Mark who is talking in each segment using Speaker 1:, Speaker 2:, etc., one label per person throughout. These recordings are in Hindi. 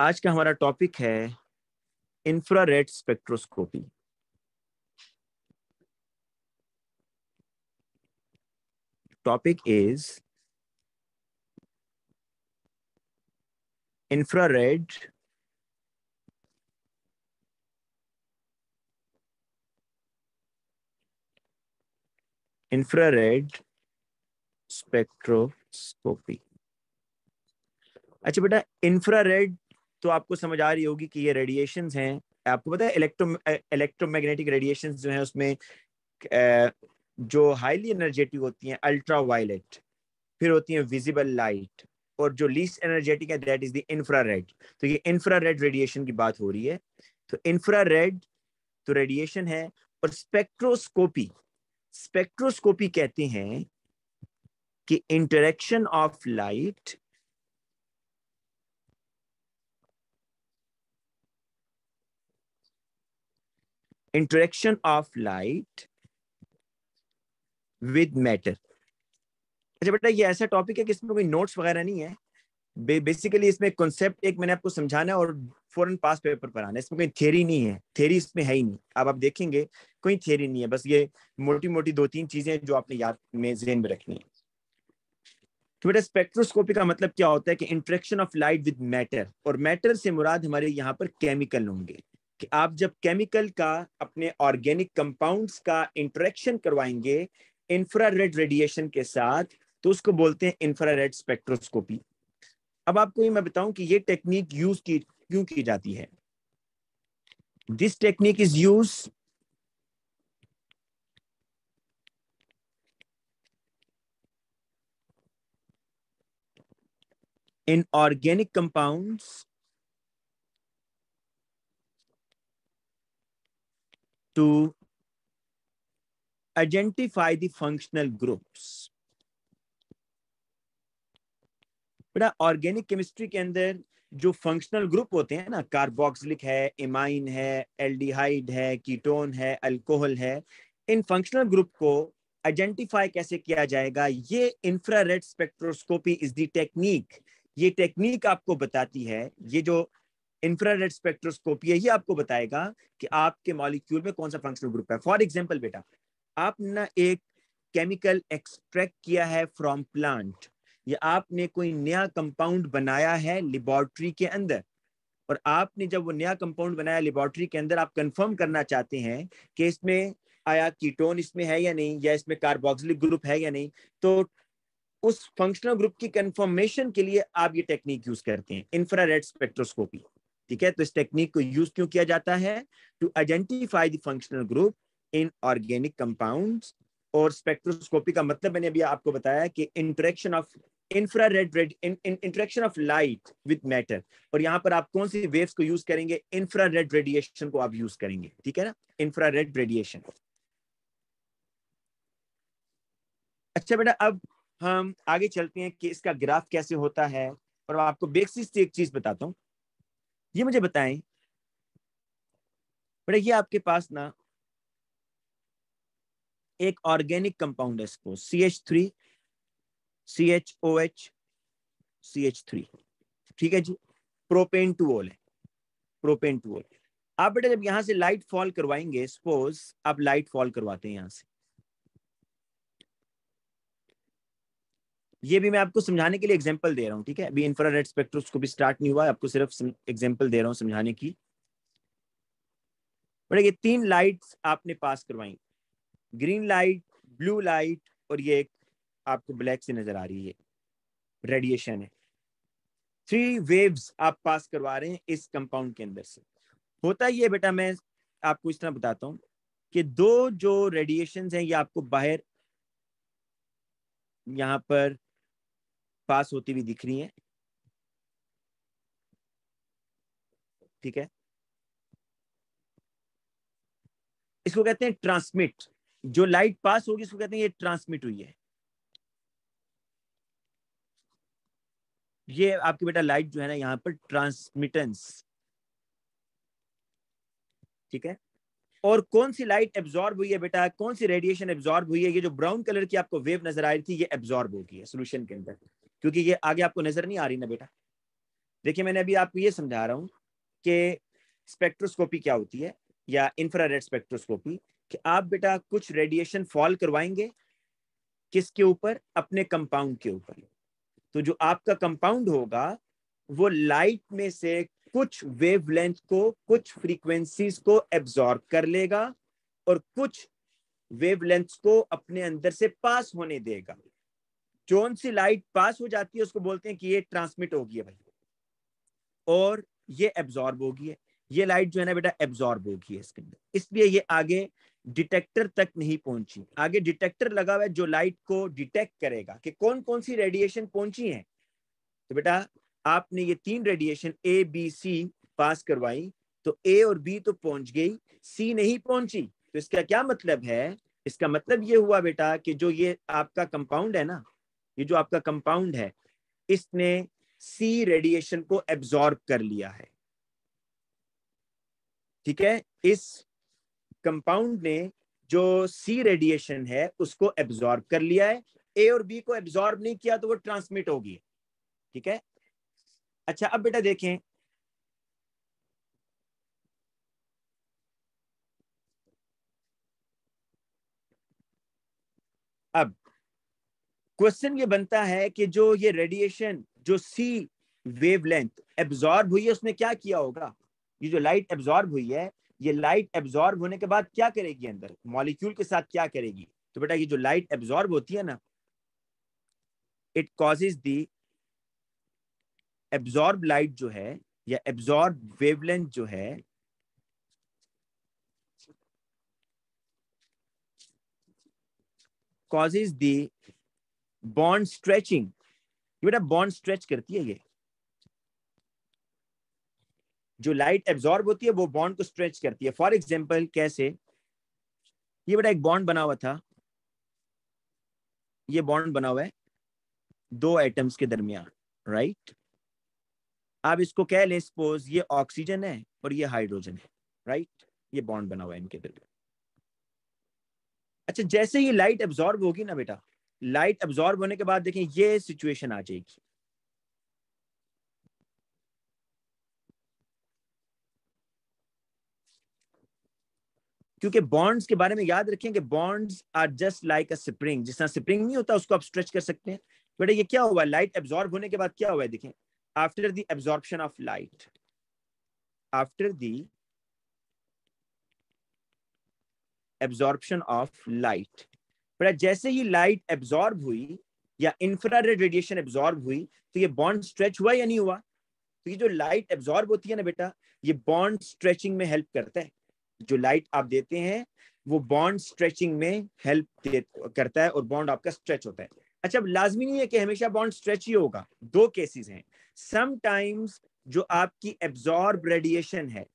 Speaker 1: आज का हमारा टॉपिक है infrared spectroscopy topic is infrared infrared spectroscopy अच्छा बेटा इंफ्रारेड तो आपको समझ आ रही होगी कि ये रेडिएशन हैं आपको पता है इलेक्ट्रो इलेक्ट्रोमैग्नेटिक रेडिएशन जो है उसमें जो हाईली एनर्जेटिक होती हैं अल्ट्रा वायलेट फिर होती हैं विजिबल लाइट और जो लीस्ट एनर्जेटिक है that is the infra red तो ये इंफ्रा रेड रेडिएशन की बात हो रही है तो इंफ्रा रेड तो रेडिएशन है और स्पेक्ट्रोस्कोपी स्पेक्ट्रोस्कोपी कहते हैं कि interaction of light interaction of light with matter अच्छा बेटा ये ऐसा टॉपिक है कि इसमें कोई नोट्स वगैरह नहीं है बेसिकली इसमें कॉन्सेप्ट एक मैंने आपको समझाना है और फॉरन पास पेपर पर आना इसमें कोई थ्योरी नहीं है थ्योरी इसमें है ही नहीं अब आप देखेंगे कोई थ्योरी नहीं है बस ये मोटी मोटी दो तीन चीजें जो आपने याद में जहन में रखनी है तो बेटा स्पेक्ट्रोस्कोपी का मतलब क्या होता है कि interaction of light with matter और मैटर से मुराद हमारे यहाँ पर केमिकल होंगे कि आप जब केमिकल का अपने ऑर्गेनिक कंपाउंड्स का इंटरेक्शन करवाएंगे इंफ्रारेड रेडिएशन के साथ तो उसको बोलते हैं इंफ्रारेड स्पेक्ट्रोस्कोपी अब आपको ये मैं बताऊं कि ये टेक्निक यूज की क्यों की जाती है this technique is use in organic compounds to identify the functional groups बेटा ऑर्गेनिक केमिस्ट्री के अंदर जो फंक्शनल ग्रुप होते हैं ना कार्बोक्सिलिक है इमाइन है एल्डिहाइड है कीटोन है अल्कोहल है इन फंक्शनल ग्रुप को आइडेंटिफाई कैसे किया जाएगा ये infrared spectroscopy is the technique ये टेक्निक आपको बताती है ये जो इंफ्रारेड स्पेक्ट्रोस्कोपी यही आपको बताएगा कि आपके मॉलिक्यूल में कौन सा फंक्शनल ग्रुप है फॉर एग्जाम्पल बेटा आपने एक केमिकल एक्सट्रैक्ट किया है फ्रॉम प्लांट या आपने कोई नया कंपाउंड बनाया है लेबोरेटरी के अंदर और आपने जब वो नया कंपाउंड बनाया लेबोरेटरी के अंदर आप कंफर्म करना चाहते हैं कि इसमें आया कीटोन इसमें है या नहीं या इसमें कार्बोक्सिलिक ग्रुप है या नहीं तो उस फंक्शनल ग्रुप की कंफर्मेशन के लिए आप ये टेक्निक यूज करते हैं इंफ्रारेड स्पेक्ट्रोस्कोपी ठीक है तो इस टेक्निक को यूज क्यों किया जाता है to identify the functional group in organic compounds और स्पेक्ट्रोस्कोपी का मतलब मैंने अभी आपको बताया कि interaction of infrared interaction of light with matter और यहाँ पर आप कौन सी वेव्स को यूज करेंगे इंफ्रा रेड रेडिएशन को आप यूज करेंगे ठीक है ना इंफ्रा रेड रेडिएशन अच्छा बेटा अब हम आगे चलते हैं कि इसका ग्राफ कैसे होता है और आपको बेसिस से एक चीज बताता हूँ ये मुझे बताएं बेटा ये आपके पास ना एक ऑर्गेनिक कंपाउंड है इसको C H three C H O H C H three ठीक है जी प्रोपेन टू ओल है प्रोपेन टू ओल आप बेटा जब यहाँ से लाइट फॉल करवाएंगे सपोज आप लाइट फॉल करवाते हैं यहां से ये भी मैं आपको समझाने के लिए एग्जाम्पल दे रहा हूँ ठीक है अभी इंफ्रारेड स्पेक्ट्रोस्कोपी भी स्टार्ट नहीं हुआ आपको सिर्फ एग्जाम्पल दे रहा हूँ समझाने की बड़े ये तीन लाइट्स आपने पास करवाई ग्रीन लाइट ब्लू लाइट और ये एक आपको ब्लैक से नजर आ रही है रेडिएशन है थ्री वेव्स आप पास करवा रहे हैं इस कंपाउंड के अंदर से होता ये बेटा मैं आपको इस तरह बताता हूँ कि दो जो रेडिएशन हैं ये आपको बाहर यहाँ पर पास होती हुई दिख रही है ठीक है इसको कहते हैं ट्रांसमिट जो लाइट पास होगी इसको कहते हैं ये ट्रांसमिट हुई है ये आपकी बेटा लाइट जो है ना यहां पर ट्रांसमिटेंस ठीक है और कौन सी लाइट एब्जॉर्ब हुई है बेटा कौन सी रेडिएशन एब्जॉर्ब हुई है ये जो ब्राउन कलर की आपको वेव नजर आ रही थी ये एब्जॉर्ब होगी सॉल्यूशन सोल्यूशन के अंदर क्योंकि ये आगे आपको नजर नहीं आ रही ना बेटा देखिए मैंने अभी आपको ये समझा रहा हूँ कि स्पेक्ट्रोस्कोपी क्या होती है या इंफ्रारेड स्पेक्ट्रोस्कोपी कि आप बेटा कुछ रेडिएशन फॉल करवाएंगे किसके ऊपर अपने कंपाउंड के ऊपर तो जो आपका कंपाउंड होगा वो लाइट में से कुछ वेवलेंथ को कुछ फ्रीक्वेंसीज को एब्जॉर्ब कर लेगा और कुछ वेवलेंथ को अपने अंदर से पास होने देगा जोन सी लाइट पास हो जाती है उसको बोलते हैं कि ये ट्रांसमिट होगी है भाई और ये एब्जॉर्ब होगी है ये लाइट जो है ना बेटा एब्जॉर्ब होगी है इसके अंदर इसलिए ये आगे डिटेक्टर तक नहीं पहुंची आगे डिटेक्टर लगा हुआ है जो लाइट को डिटेक्ट करेगा कि कौन कौन सी रेडिएशन पहुंची है तो बेटा आपने ये तीन रेडिएशन ए बी सी पास करवाई तो ए और बी तो पहुंच गई सी नहीं पहुंची तो इसका क्या मतलब है इसका मतलब ये हुआ बेटा कि जो ये आपका कंपाउंड है ना ये जो आपका कंपाउंड है इसने सी रेडिएशन को एब्जॉर्ब कर लिया है ठीक है इस कंपाउंड ने जो सी रेडिएशन है उसको एब्जॉर्ब कर लिया है ए और बी को एब्जॉर्ब नहीं किया तो वो ट्रांसमिट होगी ठीक है अच्छा अब बेटा देखें अब क्वेश्चन ये बनता है कि जो ये रेडिएशन जो सी वेवलेंथ एब्जॉर्ब हुई है उसने क्या किया होगा ये जो लाइट एब्जॉर्ब हुई है ये लाइट एब्जॉर्ब होने के बाद क्या करेगी अंदर मॉलिक्यूल के साथ क्या करेगी तो बेटा ये जो लाइट एब्जॉर्ब होती है ना it causes the absorb light जो है या एब्जॉर्ब वेवलेंथ जो है causes the बॉन्ड स्ट्रेचिंग ये बेटा बॉन्ड स्ट्रेच करती है ये जो लाइट एब्जॉर्ब होती है वो बॉन्ड को स्ट्रेच करती है फॉर एग्जाम्पल कैसे ये बेटा एक बॉन्ड बना हुआ था ये बॉन्ड बना हुआ है दो एटम्स के दरमियान राइट आप इसको कह लें सपोज ये ऑक्सीजन है और ये हाइड्रोजन है राइट ये बॉन्ड बना हुआ है इनके दरमियान अच्छा जैसे ये लाइट एब्जॉर्ब होगी ना बेटा लाइट एब्जॉर्ब होने के बाद देखें ये सिचुएशन आ जाएगी क्योंकि बॉन्ड्स के बारे में याद रखें कि bonds are just like a spring जिस तरह स्प्रिंग नहीं होता उसको आप स्ट्रेच कर सकते हैं बेटा ये क्या हुआ लाइट एब्जॉर्ब होने के बाद क्या हुआ है देखें after the absorption of light after the absorption of light but जैसे ही लाइट एब्जॉर्ब हुई या इंफ्रा रेडिएशन एब्जॉर्ब हुई तो ये बॉन्ड स्ट्रेच हुआ या नहीं हुआ तो ये जो लाइट एब्जॉर्ब होती है ना बेटा ये बॉन्ड स्ट्रेचिंग में हेल्प करता है जो लाइट आप देते हैं वो बॉन्ड स्ट्रेचिंग में हेल्प करता है और बॉन्ड आपका स्ट्रेच होता है अच्छा अब लाजमी नहीं है कि हमेशा बॉन्ड स्ट्रेच ही होगा दो केसेस हैं समटाइम्स जो आपकी एब्जॉर्ब रेडिएशन है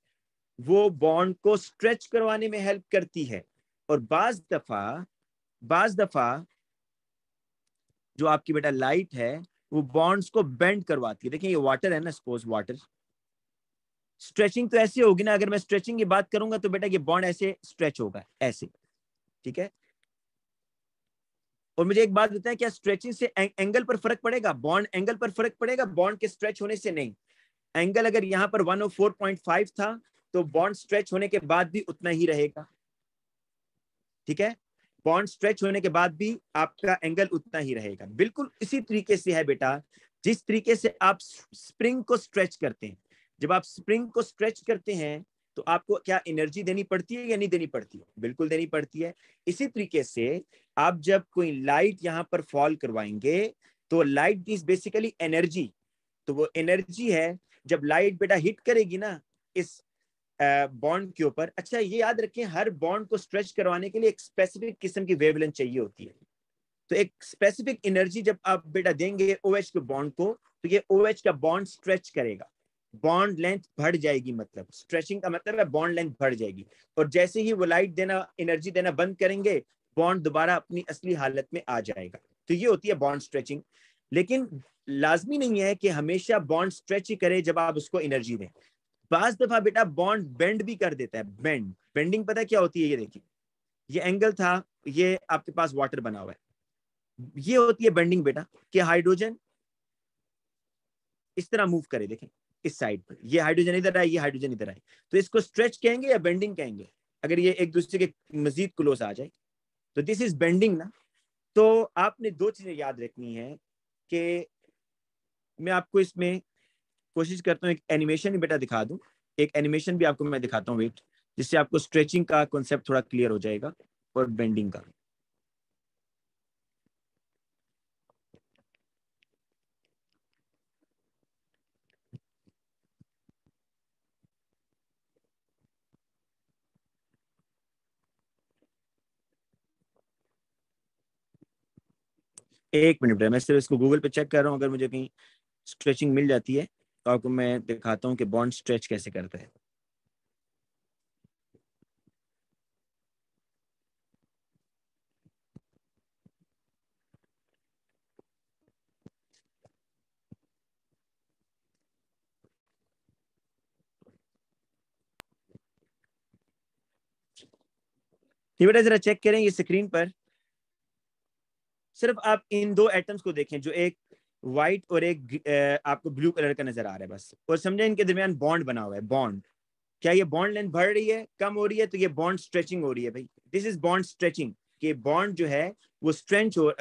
Speaker 1: वो बॉन्ड को स्ट्रेच करवाने में हेल्प करती है और बाज दफा बाज दफा जो आपकी बेटा लाइट है वो बॉन्ड्स को बेंड करवाती है देखिए ये वाटर है ना सपोज वाटर स्ट्रेचिंग तो ऐसे होगी ना अगर मैं स्ट्रेचिंग की बात करूंगा तो बेटा ये बॉन्ड ऐसे स्ट्रेच होगा ऐसे ठीक है और मुझे एक बात बताएं क्या स्ट्रेचिंग से एंगल पर फर्क पड़ेगा बॉन्ड एंगल पर फर्क पड़ेगा बॉन्ड के स्ट्रेच होने से नहीं एंगल अगर यहां पर 104.5 था तो बॉन्ड स्ट्रेच होने के बाद भी उतना ही रहेगा ठीक है बॉन्ड स्ट्रेच होने के बाद भी आपका एंगल उतना ही रहेगा बिल्कुल इसी तरीके से है बेटा जिस तरीके से आप स्प्रिंग को स्ट्रेच करते हैं जब आप स्प्रिंग को स्ट्रेच करते हैं तो आपको क्या एनर्जी देनी पड़ती है या नहीं देनी पड़ती है बिल्कुल देनी पड़ती है इसी तरीके से आप जब कोई लाइट यहाँ पर फॉल करवाएंगे तो लाइट इज बेसिकली एनर्जी तो वो एनर्जी है जब लाइट बेटा हिट करेगी ना इस बॉन्ड के ऊपर अच्छा ये याद रखें हर बॉन्ड को स्ट्रेच करवाने के लिए एक स्पेसिफिक किस्म की वेवलेंथ चाहिए होती है तो एक स्पेसिफिक एनर्जी जब आप बेटा देंगे ओ OH के बॉन्ड को तो ये ओ OH का बॉन्ड स्ट्रेच करेगा बॉन्ड लेंथ बढ़ जाएगी मतलब स्ट्रेचिंग का मतलब है बॉन्ड लेंथ बढ़ जाएगी और जैसे ही वो लाइट देना एनर्जी देना बंद करेंगे बॉन्ड दोबारा अपनी असली हालत में आ जाएगा तो ये होती है बॉन्ड स्ट्रेचिंग लेकिन लाजमी नहीं है कि हमेशा बॉन्ड स्ट्रेच ही करे जब आप उसको एनर्जी दें बाज दफा बेटा बॉन्ड बेंड भी कर देता है बेंड बेंडिंग पता क्या होती है ये देखिए ये एंगल था ये आपके पास वाटर बना हुआ है ये होती है बेंडिंग बेटा कि हाइड्रोजन इस तरह मूव करे देखें इस साइड पर ये हाइड्रोजन इधर आए ये हाइड्रोजन इधर आए तो इसको स्ट्रेच कहेंगे या बेंडिंग कहेंगे अगर ये एक दूसरे के मजीद क्लोज आ जाए तो दिस इज बेंडिंग ना तो आपने दो चीजें याद रखनी है कि मैं आपको इसमें कोशिश करता हूँ एक एनिमेशन भी बेटा दिखा दूँ एक एनिमेशन भी आपको मैं दिखाता हूँ वेट जिससे आपको स्ट्रेचिंग का कॉन्सेप्ट थोड़ा क्लियर हो जाएगा और बेंडिंग का एक मिनट मैं सिर्फ इसको गूगल पे चेक कर रहा हूँ अगर मुझे कहीं स्ट्रेचिंग मिल जाती है तो आपको मैं दिखाता हूं कि बॉन्ड स्ट्रेच कैसे करता है ये बेटा जरा चेक करें ये स्क्रीन पर सिर्फ आप इन दो एटम्स को देखें जो एक व्हाइट और एक आपको ब्लू कलर का नजर आ रहा है बस और समझे इनके दरमियान बॉन्ड बना हुआ है बॉन्ड क्या ये बॉन्ड लेंथ बढ़ रही है कम हो रही है तो ये बॉन्ड स्ट्रेचिंग हो रही है भाई दिस इज बॉन्ड स्ट्रेचिंग कि बॉन्ड जो है वो स्ट्रेंच हो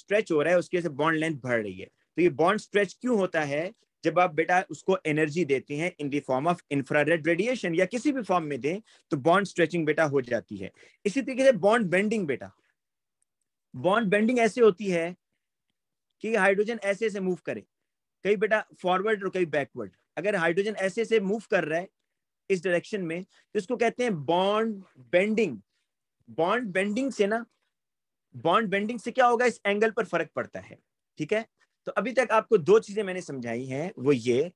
Speaker 1: स्ट्रेच हो रहा है उसकी वजह से बॉन्ड लेंथ बढ़ रही है तो ये बॉन्ड स्ट्रेच क्यों होता है जब आप बेटा उसको एनर्जी देते हैं in the form of infrared radiation या किसी भी फॉर्म में दें तो बॉन्ड स्ट्रेचिंग बेटा हो जाती है इसी तरीके से बॉन्ड बेंडिंग बेटा बॉन्ड बेंडिंग ऐसे होती है कि हाइड्रोजन ऐसे ऐसे मूव करे कहीं बेटा फॉरवर्ड और कहीं बैकवर्ड अगर हाइड्रोजन ऐसे ऐसे मूव कर रहा है इस डायरेक्शन में तो इसको कहते हैं बॉन्ड बेंडिंग बॉन्ड बेंडिंग से ना बॉन्ड बेंडिंग से क्या होगा इस एंगल पर फर्क पड़ता है ठीक है तो अभी तक आपको दो चीजें मैंने समझाई हैं वो ये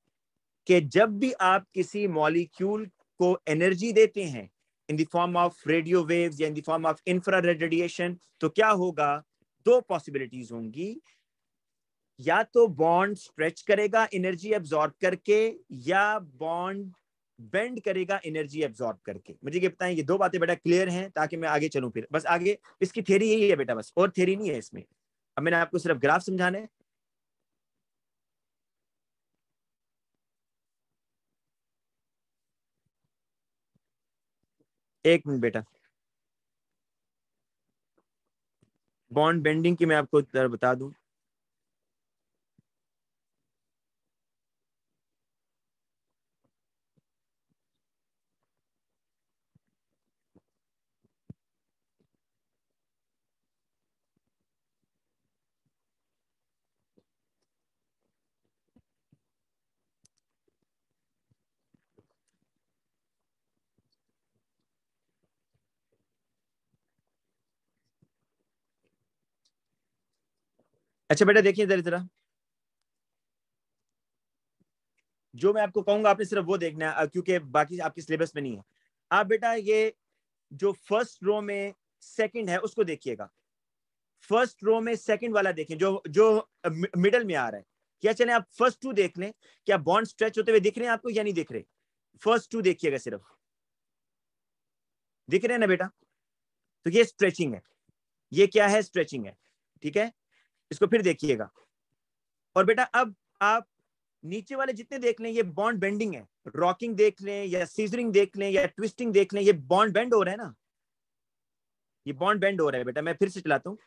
Speaker 1: कि जब भी आप किसी मॉलिक्यूल को एनर्जी देते हैं in form of radio waves या in form of infra radiation तो क्या होगा दो पॉसिबिलिटीज होंगी या तो बॉन्ड स्ट्रेच करेगा एनर्जी एब्जॉर्ब करके या बॉन्ड बेंड करेगा एनर्जी एब्जॉर्ब करके मुझे ये बताएं ये दो बातें बेटा क्लियर हैं ताकि मैं आगे चलूं फिर बस आगे इसकी थेरी यही है बेटा बस और थेरी नहीं है इसमें अब मैंने आपको सिर्फ ग्राफ समझाना है एक मिनट बेटा बॉन्ड बेंडिंग की मैं आपको बता दूं अच्छा बेटा देखिए इधर इधर जो मैं आपको कहूंगा आपने सिर्फ वो देखना है क्योंकि बाकी आपके सिलेबस में नहीं है आप बेटा ये जो फर्स्ट रो में सेकंड है उसको देखिएगा फर्स्ट रो में सेकंड वाला देखें जो जो मिडल में आ रहा है क्या चले आप फर्स्ट टू देख लें क्या बॉन्ड स्ट्रेच होते हुए दिख रहे हैं आपको या नहीं दिख रहे फर्स्ट टू देखिएगा सिर्फ दिख रहे हैं ना बेटा तो ये स्ट्रेचिंग है ये क्या है स्ट्रेचिंग है ठीक है इसको फिर देखिएगा और बेटा अब आप नीचे वाले जितने देख लें ये बॉन्ड बेंडिंग है रॉकिंग देख लें या सीजरिंग देख लें या ट्विस्टिंग देख लें ये बॉन्ड बेंड हो रहा है ना ये बॉन्ड बेंड हो रहा है बेटा मैं फिर से चलाता हूँ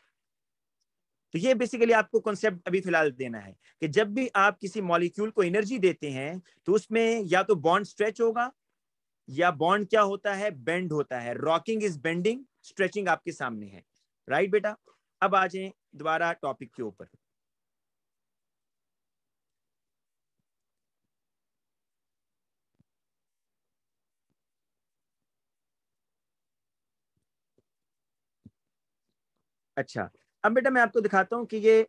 Speaker 1: तो ये बेसिकली आपको कॉन्सेप्ट अभी फिलहाल देना है कि जब भी आप किसी मॉलिक्यूल को एनर्जी देते हैं तो उसमें या तो बॉन्ड स्ट्रेच होगा या बॉन्ड क्या होता है बेंड होता है रॉकिंग इज बेंडिंग स्ट्रेचिंग आपके सामने है राइट right, बेटा अब आ जाए दोबारा टॉपिक के ऊपर अच्छा अब बेटा मैं आपको दिखाता हूं कि ये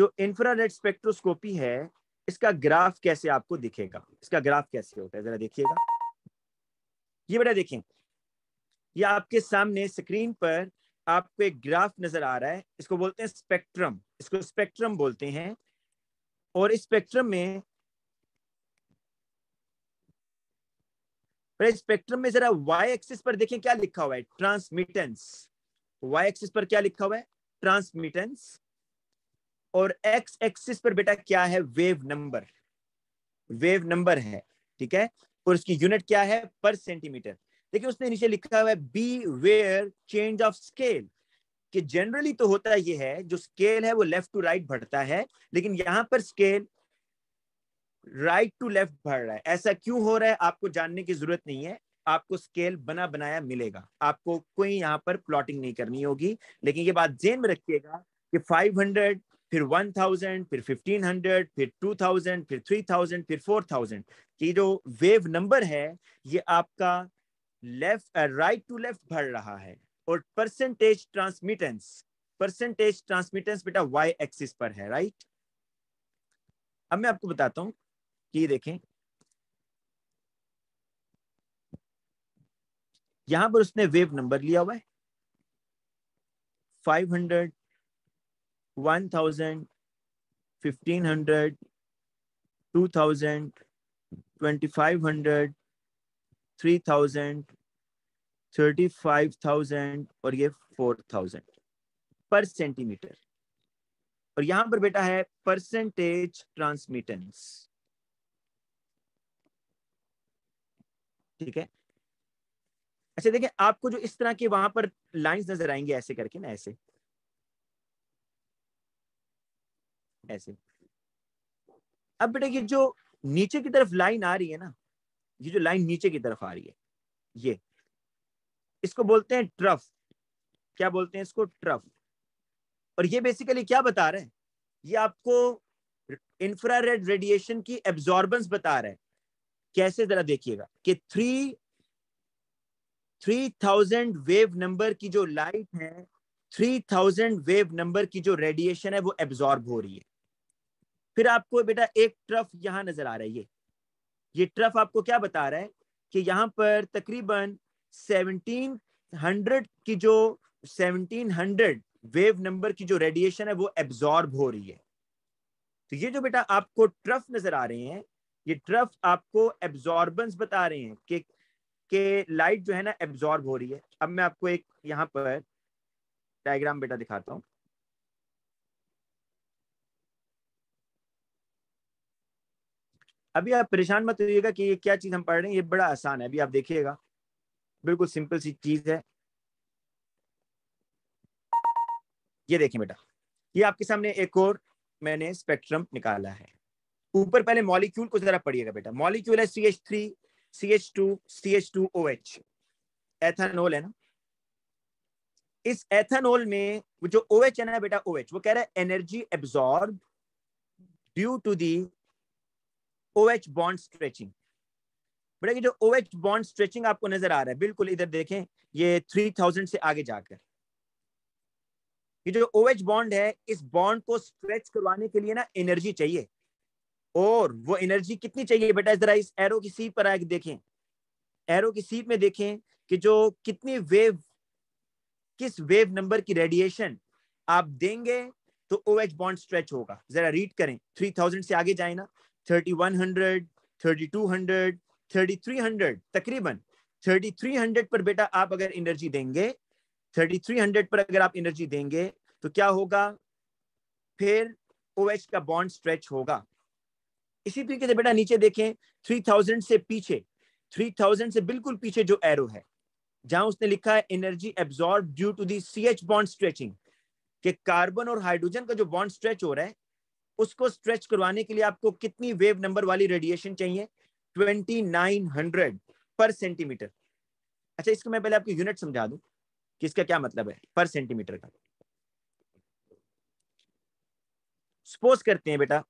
Speaker 1: जो इंफ्रारेड स्पेक्ट्रोस्कोपी है इसका ग्राफ कैसे आपको दिखेगा इसका ग्राफ कैसे होता है जरा देखिएगा ये बेटा देखें ये आपके सामने स्क्रीन पर आपको एक ग्राफ नजर आ रहा है इसको बोलते हैं स्पेक्ट्रम इसको स्पेक्ट्रम बोलते हैं और इस स्पेक्ट्रम में स्पेक्ट्रम में जरा वाई एक्सिस पर देखें क्या लिखा हुआ है ट्रांसमिटेंस वाई एक्सिस पर क्या लिखा हुआ है ट्रांसमिटेंस और एक्स एक्सिस पर बेटा क्या है वेव नंबर वेव नंबर है ठीक है और उसकी यूनिट क्या है पर सेंटीमीटर देखिए उसने नीचे लिखा हुआ है be where change of scale कि जनरली तो होता यह है जो स्केल है वो लेफ्ट टू राइट बढ़ता है लेकिन यहां पर स्केल राइट टू लेफ्ट बढ़ रहा है ऐसा क्यों हो रहा है आपको जानने की जरूरत नहीं है आपको स्केल बना बनाया मिलेगा आपको कोई यहाँ पर प्लॉटिंग नहीं करनी होगी लेकिन ये बात जेन में रखिएगा कि 500 फिर 1000 फिर 1500 फिर 2000 फिर 3000 फिर 4000 की जो वेव नंबर है ये आपका लेफ्ट राइट टू लेफ्ट बढ़ रहा है और परसेंटेज ट्रांसमिटेंस परसेंटेज ट्रांसमिटेंस बेटा वाई एक्सिस पर है राइट अब मैं आपको बताता हूं कि देखें यहां पर उसने वेव नंबर लिया हुआ है 500 1000 1500 2000 2500 three thousand thirty five thousand और ये फोर थाउजेंड पर सेंटीमीटर और यहां पर बेटा है परसेंटेज ट्रांसमिटेंस ठीक है अच्छा देखिए आपको जो इस तरह के वहां पर लाइंस नजर आएंगे ऐसे करके ना ऐसे ऐसे अब बेटा ये जो नीचे की तरफ लाइन आ रही है ना ये जो लाइन नीचे की तरफ आ रही है ये इसको बोलते हैं ट्रफ क्या बोलते हैं इसको ट्रफ और ये बेसिकली क्या बता रहे हैं ये आपको इंफ्रारेड रेडिएशन की एब्जॉर्बेंस बता रहे हैं कैसे जरा देखिएगा कि three three thousand wave number की जो लाइट है थ्री थाउजेंड वेव नंबर की जो रेडिएशन है वो एब्जॉर्ब हो रही है फिर आपको बेटा एक ट्रफ यहां नजर आ रहा है ये ये ट्रफ आपको क्या बता रहा है कि यहाँ पर तकरीबन 1700 की जो 1700 वेव नंबर की जो रेडिएशन है वो एब्जॉर्ब हो रही है तो ये जो बेटा आपको ट्रफ नजर आ रहे हैं ये ट्रफ आपको एब्जॉर्बेंस बता रहे हैं कि के लाइट जो है ना एब्जॉर्ब हो रही है अब मैं आपको एक यहाँ पर डायग्राम बेटा दिखाता हूँ अभी आप परेशान मत होइएगा कि ये क्या चीज हम पढ़ रहे हैं ये बड़ा आसान है अभी आप देखिएगा बिल्कुल सिंपल सी चीज है ये देखिए बेटा ये आपके सामने एक और मैंने स्पेक्ट्रम निकाला है ऊपर पहले मॉलिक्यूल को जरा पढ़िएगा बेटा मॉलिक्यूल है C H three C H two C H two O H ethanol है ना इस एथानोल में जो ओ OH एच है ना बेटा ओ OH, एच वो कह रहा है energy absorb due to the OH bond stretching. Stretching बेटा ये जो ओ एच बॉन्ड स्ट्रेचिंग आपको नजर आ रहा है बिल्कुल इधर देखें ये थ्री थाउजेंड से आगे जाकर ये जो ओ एच बॉन्ड है इस बॉन्ड को स्ट्रेच करवाने के लिए ना एनर्जी चाहिए और वो एनर्जी कितनी चाहिए बेटा जरा इस एरो की सीट पर आके देखें एरो की सीट में देखें कि जो कितनी वेव किस वेव नंबर की रेडिएशन आप देंगे तो ओ एच बॉन्ड स्ट्रेच होगा जरा रीड करें थ्री थाउजेंड से आगे जाए ना 3100 3200 3300 तकरीबन 3300 पर बेटा आप अगर एनर्जी देंगे 3300 पर अगर आप एनर्जी देंगे तो क्या होगा फिर ओ OH का बॉन्ड स्ट्रेच होगा इसी तरीके से बेटा नीचे देखें 3000 से पीछे 3000 से बिल्कुल पीछे जो एरो है जहां उसने लिखा है energy absorb due to the C H bond stretching carbon और हाइड्रोजन का जो बॉन्ड स्ट्रेच हो रहा है उसको स्ट्रेच करवाने के लिए आपको कितनी वेव नंबर वाली रेडिएशन चाहिए 2900 पर सेंटीमीटर अच्छा इसको मैं पहले आपको यूनिट समझा दूं कि इसका क्या मतलब है पर सेंटीमीटर का सपोज करते हैं बेटा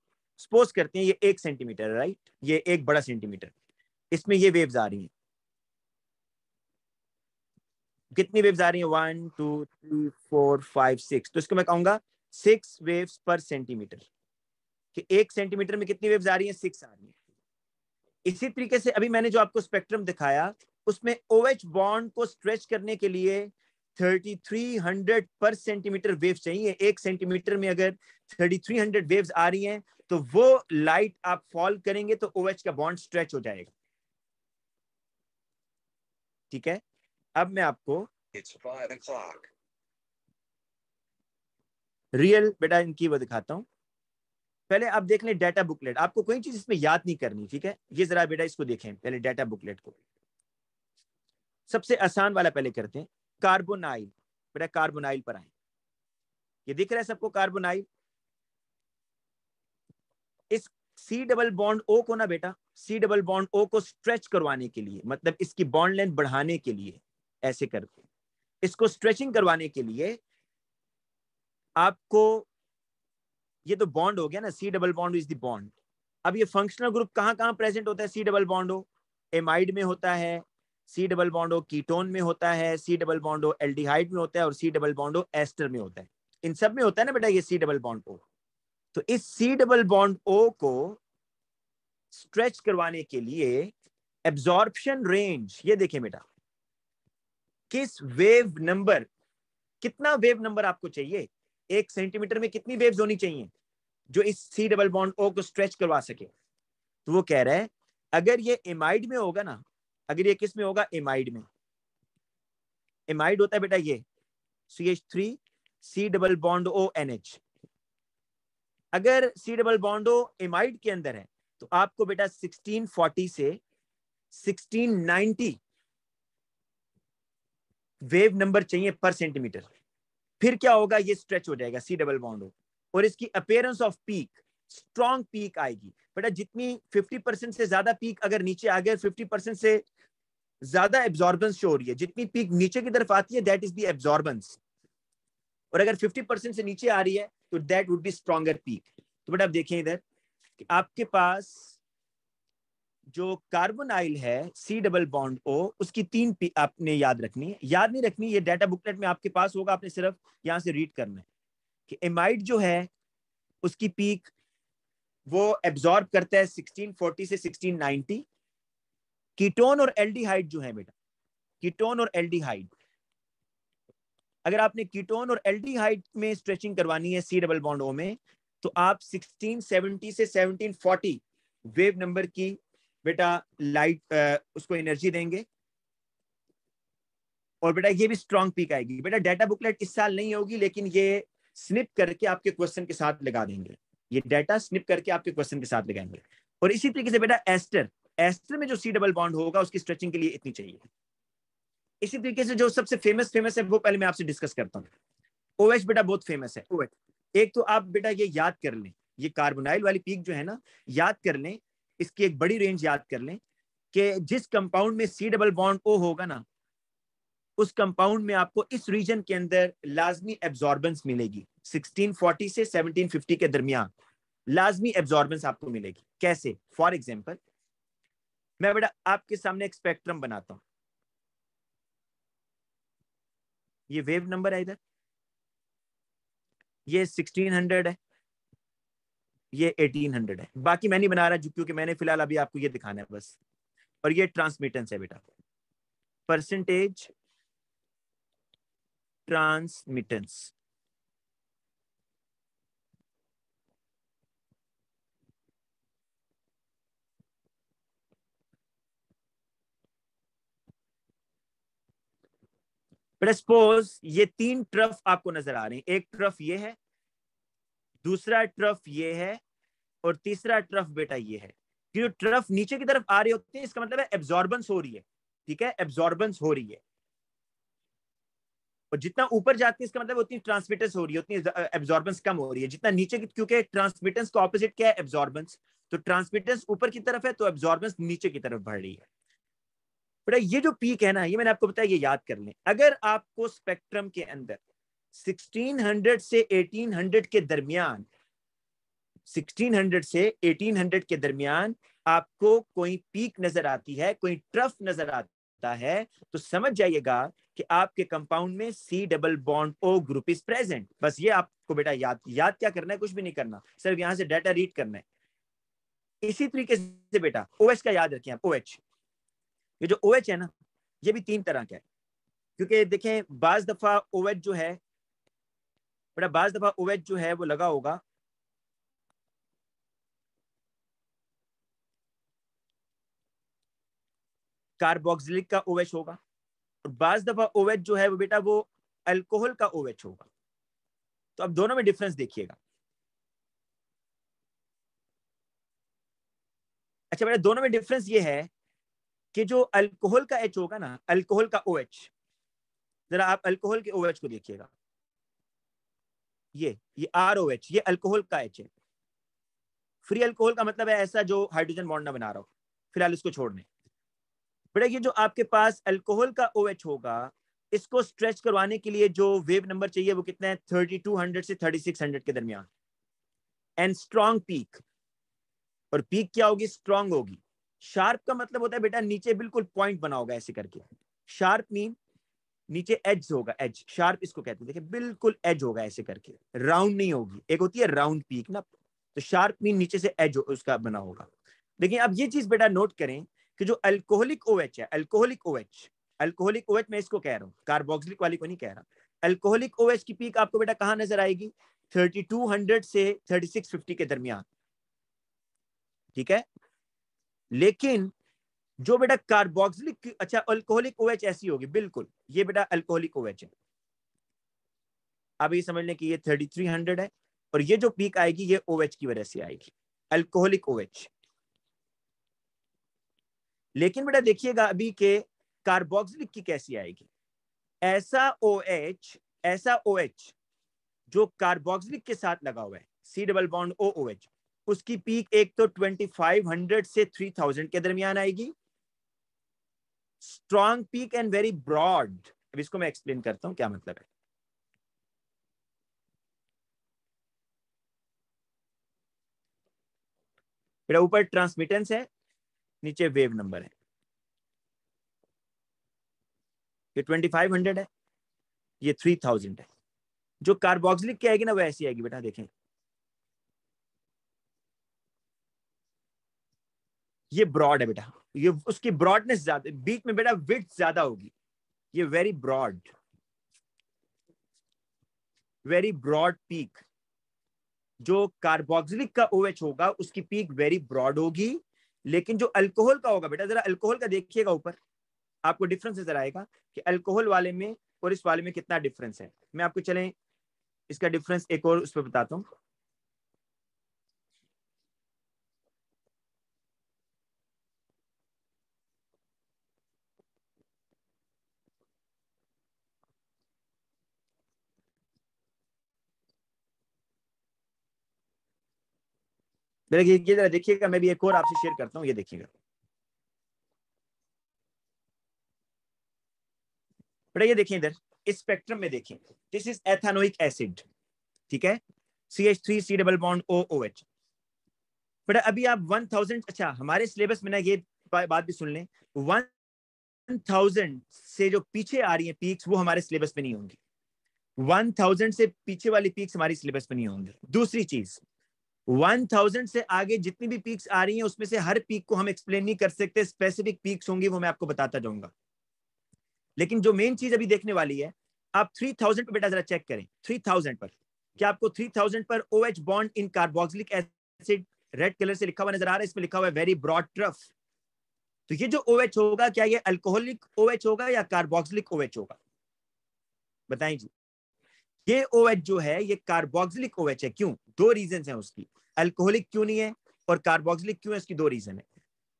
Speaker 1: सपोज करते हैं ये एक सेंटीमीटर राइट ये एक बड़ा सेंटीमीटर इसमें ये वेव्स आ रही हैं कितनी वेव्स आ रही हैं one two three four five six तो इसको मैं कहूंगा सिक्स वेव्स पर सेंटीमीटर कि एक सेंटीमीटर में कितनी वेव्स आ रही हैं सिक्स आ रही हैं इसी तरीके से अभी मैंने जो आपको स्पेक्ट्रम दिखाया उसमें ओएच एच बॉन्ड को स्ट्रेच करने के लिए 3300 पर सेंटीमीटर वेव चाहिए एक सेंटीमीटर में अगर 3300 वेव्स आ रही हैं तो वो लाइट आप फॉल करेंगे तो ओएच OH का बॉन्ड स्ट्रेच हो जाएगा ठीक है अब मैं आपको रियल बेटा इनकी वो दिखाता हूं पहले आप देख लें डाटा बुकलेट आपको कोई चीज इसमें याद नहीं करनी ठीक है ये जरा बेटा इसको देखें पहले डाटा बुकलेट को सबसे आसान वाला पहले करते हैं कार्बोनाइल बेटा कार्बोनाइल पर आए ये दिख रहा है सबको कार्बोनाइल इस सी डबल बॉन्ड ओ को ना बेटा सी डबल बॉन्ड ओ को स्ट्रेच करवाने के लिए मतलब इसकी बॉन्ड लेंथ बढ़ाने के लिए ऐसे करते इसको स्ट्रेचिंग करवाने के लिए आपको ये तो बॉन्ड हो गया ना C double bond is the bond अब ये फंक्शनल ग्रुप कहाँ कहाँ प्रेजेंट होता है सी डबल बॉन्डो एमाइड में होता है सी डबल बॉन्डो कीटोन में होता है सी डबल बॉन्डो हो एल्डिहाइड में होता है और सी डबल बॉन्डो एस्टर में होता है इन सब में होता है ना बेटा ये सी डबल बॉन्ड ओ तो इस सी डबल बॉन्ड ओ को स्ट्रेच करवाने के लिए एब्जॉर्प्शन रेंज ये देखें बेटा किस वेव नंबर कितना वेव नंबर आपको चाहिए एक सेंटीमीटर में कितनी वेव्स होनी चाहिए जो इस सी डबल बॉन्ड ओ को स्ट्रेच करवा सके तो वो कह रहा है अगर ये एमाइड में होगा ना अगर ये किस में होगा एमाइड में एमाइड होता है बेटा ये C H three C double bond O N H अगर C double bond O amide के अंदर है तो आपको बेटा 1640 से 1690 वेव नंबर चाहिए पर सेंटीमीटर फिर क्या होगा ये स्ट्रेच हो जाएगा सी डबल बॉन्ड हो और इसकी appearance of peak strong peak आएगी बेटा जितनी 50 परसेंट से ज्यादा पीक अगर नीचे आ गया 50 परसेंट से ज्यादा एब्जॉर्बेंस शो हो रही है जितनी पीक नीचे की तरफ आती है दैट इज दी एब्जॉर्बेंस और अगर 50 परसेंट से नीचे आ रही है तो that would be stronger peak तो बेटा आप देखें इधर आपके पास जो कार्बन आइल है सी डबल बॉन्ड ओ उसकी तीन पी आपने याद रखनी है याद नहीं रखनी ये डाटा बुकलेट में आपके पास होगा आपने सिर्फ यहाँ से रीड करना है कि एमाइड जो है उसकी पीक वो एब्जॉर्ब करता है 1640 से 1690 कीटोन और एल्डिहाइड जो है बेटा कीटोन और एल्डिहाइड अगर आपने कीटोन और एल्डिहाइड में स्ट्रेचिंग करवानी है सी डबल बॉन्ड ओ में तो आप 1670 से 1740 वेव नंबर की बेटा लाइट उसको एनर्जी देंगे और बेटा ये भी स्ट्रॉन्ग पीक आएगी बेटा डेटा बुकलेट इस साल नहीं होगी लेकिन ये स्निप करके आपके क्वेश्चन के साथ लगा देंगे ये डेटा स्निप करके आपके क्वेश्चन के साथ लगाएंगे और इसी तरीके से बेटा एस्टर एस्टर में जो सी डबल बॉन्ड होगा उसकी स्ट्रेचिंग के लिए इतनी चाहिए इसी तरीके से जो सबसे फेमस फेमस है वो पहले मैं आपसे डिस्कस करता हूँ ओएच बेटा बहुत फेमस है ओएच एक तो आप बेटा ये याद कर लें ये कार्बोनाइल वाली पीक जो है ना याद कर लें इसकी एक बड़ी रेंज याद कर लें कि जिस कंपाउंड में सी डबल बॉन्ड ओ होगा ना उस कंपाउंड में आपको इस रीजन के अंदर लाजमी एब्जॉर्बेंस मिलेगी 1640 से 1750 के दरमियान लाजमी एब्जॉर्बेंस आपको मिलेगी कैसे फॉर एग्जाम्पल मैं बेटा आपके सामने एक स्पेक्ट्रम बनाता हूं ये वेव नंबर है इधर ये 1600 है ये 1800 है बाकी मैं नहीं बना रहा क्योंकि मैंने फिलहाल अभी आपको ये दिखाना है बस और ये ट्रांसमिटेंस है बेटा परसेंटेज ट्रांसमिटेंस बेटा सपोज ये तीन ट्रफ आपको नजर आ रहे हैं एक ट्रफ ये है दूसरा ट्रफ ये है और तीसरा ट्रफ बेटा ये है कि जो ट्रफ नीचे की तरफ आ रही होती है इसका मतलब है एब्जॉर्बेंस हो रही है ठीक है एब्जॉर्बेंस हो रही है और जितना ऊपर जाती है इसका मतलब उतनी ट्रांसमिटेंस हो रही है उतनी एब्जॉर्बेंस कम हो रही है जितना नीचे की क्योंकि ट्रांसमिटेंस का ऑपोजिट क्या है एब्जॉर्बेंस तो ट्रांसमिटेंस ऊपर की तरफ है तो एब्जॉर्बेंस नीचे की तरफ बढ़ रही है बेटा ये जो पीक है ना ये मैंने आपको बताया ये याद कर लें अगर आपको स्पेक्ट्रम के अंदर 1600 से 1800 के दरमियान 1600 से 1800 के दरमियान आपको कोई पीक नजर आती है कोई ट्रफ नजर आता है तो समझ जाइएगा कि आपके कंपाउंड में C double bond O group is present बस ये आपको बेटा याद याद क्या करना है कुछ भी नहीं करना सिर्फ यहां से डाटा रीड करना है इसी तरीके से बेटा ओ OH का याद रखें आप ओ OH. ये जो ओ OH है ना ये भी तीन तरह का है क्योंकि देखें बाज दफा ओ जो है बेटा बाज दफा ओवेज जो है वो लगा होगा कार्बोक्सिलिक का ओवेच होगा और बाज दफा ओवेच जो है वो बेटा वो अल्कोहल का ओवेच होगा तो अब दोनों में डिफरेंस देखिएगा अच्छा बेटा दोनों में डिफरेंस ये है कि जो अल्कोहल का एच होगा ना अल्कोहल का ओएच जरा आप अल्कोहल के ओएच को देखिएगा ये ये आर ओ एच ये अल्कोहल का एच है फ्री अल्कोहल का मतलब है ऐसा जो हाइड्रोजन बॉन्ड ना बना रहा हो फिलहाल इसको छोड़ने बेटा ये जो आपके पास अल्कोहल का ओ OH होगा इसको स्ट्रेच करवाने के लिए जो वेव नंबर चाहिए वो कितना है थर्टी टू हंड्रेड से थर्टी सिक्स हंड्रेड के दरमियान एंड स्ट्रॉन्ग पीक और पीक क्या होगी स्ट्रॉन्ग होगी शार्प का मतलब होता है बेटा नीचे बिल्कुल पॉइंट बना होगा ऐसे करके शार्प मीन नीचे एज होगा एज शार्प इसको कहते हैं देखिए बिल्कुल एज होगा ऐसे करके राउंड नहीं होगी एक होती है राउंड पीक ना तो शार्प मीन नीचे से एज उसका बना होगा देखिए अब ये चीज बेटा नोट करें कि जो अल्कोहलिक ओएच है अल्कोहलिक ओएच अल्कोहलिक ओएच मैं इसको कह रहा हूँ कार्बोक्सिलिक वाली को नहीं कह रहा अल्कोहलिक ओएच की पीक आपको बेटा कहाँ नजर आएगी 3200 से 3650 के दरमियान ठीक है लेकिन जो बेटा कार्बोक्सिलिक अच्छा अल्कोहलिक ओएच ऐसी होगी बिल्कुल ये बेटा अल्कोहलिक ओएच है अब ये समझ लें कि ये 3300 है और ये जो पीक आएगी ये ओएच की वजह से आएगी अल्कोहलिक ओएच लेकिन बेटा देखिएगा अभी के कार्बोक्सिलिक की कैसी आएगी ऐसा ओ एच ऐसा ओ एच जो कार्बोक्सिलिक के साथ लगा हुआ है C double bond O O H उसकी पीक एक तो 2500 से 3000 के दरमियान आएगी strong peak and very broad अब इसको मैं एक्सप्लेन करता हूं क्या मतलब है बेटा ऊपर ट्रांसमिटेंस है नीचे वेव नंबर है ये ट्वेंटी फाइव हंड्रेड है ये थ्री थाउजेंड है जो कार्बोक्सिलिक की आएगी ना वो ऐसी आएगी बेटा देखें ये ब्रॉड है बेटा ये उसकी ब्रॉडनेस ज्यादा बीच में बेटा विथ ज्यादा होगी ये very broad very broad peak जो कार्बोक्सिलिक का ओएच होगा उसकी पीक वेरी ब्रॉड होगी लेकिन जो अल्कोहल का होगा बेटा जरा अल्कोहल का देखिएगा ऊपर आपको डिफरेंस नजर आएगा कि अल्कोहल वाले में और इस वाले में कितना डिफरेंस है मैं आपको चले इसका डिफरेंस एक और उस पर बताता हूँ मेरे ये जरा देखिएगा मैं भी एक और आपसे शेयर करता हूँ ये देखिएगा बेटा ये देखिए इधर इस स्पेक्ट्रम में देखिए दिस इज एथेनोइक एसिड ठीक है C H three C double bond O O H बेटा अभी आप वन थाउजेंड अच्छा हमारे सिलेबस में ना ये बात भी सुन लें वन थाउजेंड से जो पीछे आ रही है पीक्स वो हमारे सिलेबस में नहीं होंगी वन थाउजेंड से पीछे वाली पीक्स हमारी सिलेबस में नहीं होंगी दूसरी चीज 1000 से आगे जितनी भी पीक्स आ रही हैं उसमें से हर पीक को हम एक्सप्लेन नहीं कर सकते स्पेसिफिक पीक्स होंगी वो मैं आपको बताता जाऊंगा लेकिन जो मेन चीज अभी देखने वाली है आप 3000 पर बेटा जरा चेक करें 3000 पर क्या आपको 3000 पर O H bond in carboxylic acid red colour से लिखा हुआ नजर आ रहा है इसमें लिखा हुआ है वेरी ब्रॉड ट्रफ तो ये जो ओ OH होगा क्या ये अल्कोहलिक ओ OH होगा या कार्बोक्सिलिक ओ OH होगा बताए जी ये ओ OH जो है ये कार्बोक्सिलिक ओ OH है क्यों दो रीजन है उसकी अल्कोहलिक क्यों नहीं है और कार्बोक्सिलिक क्यों है इसकी दो रीजन है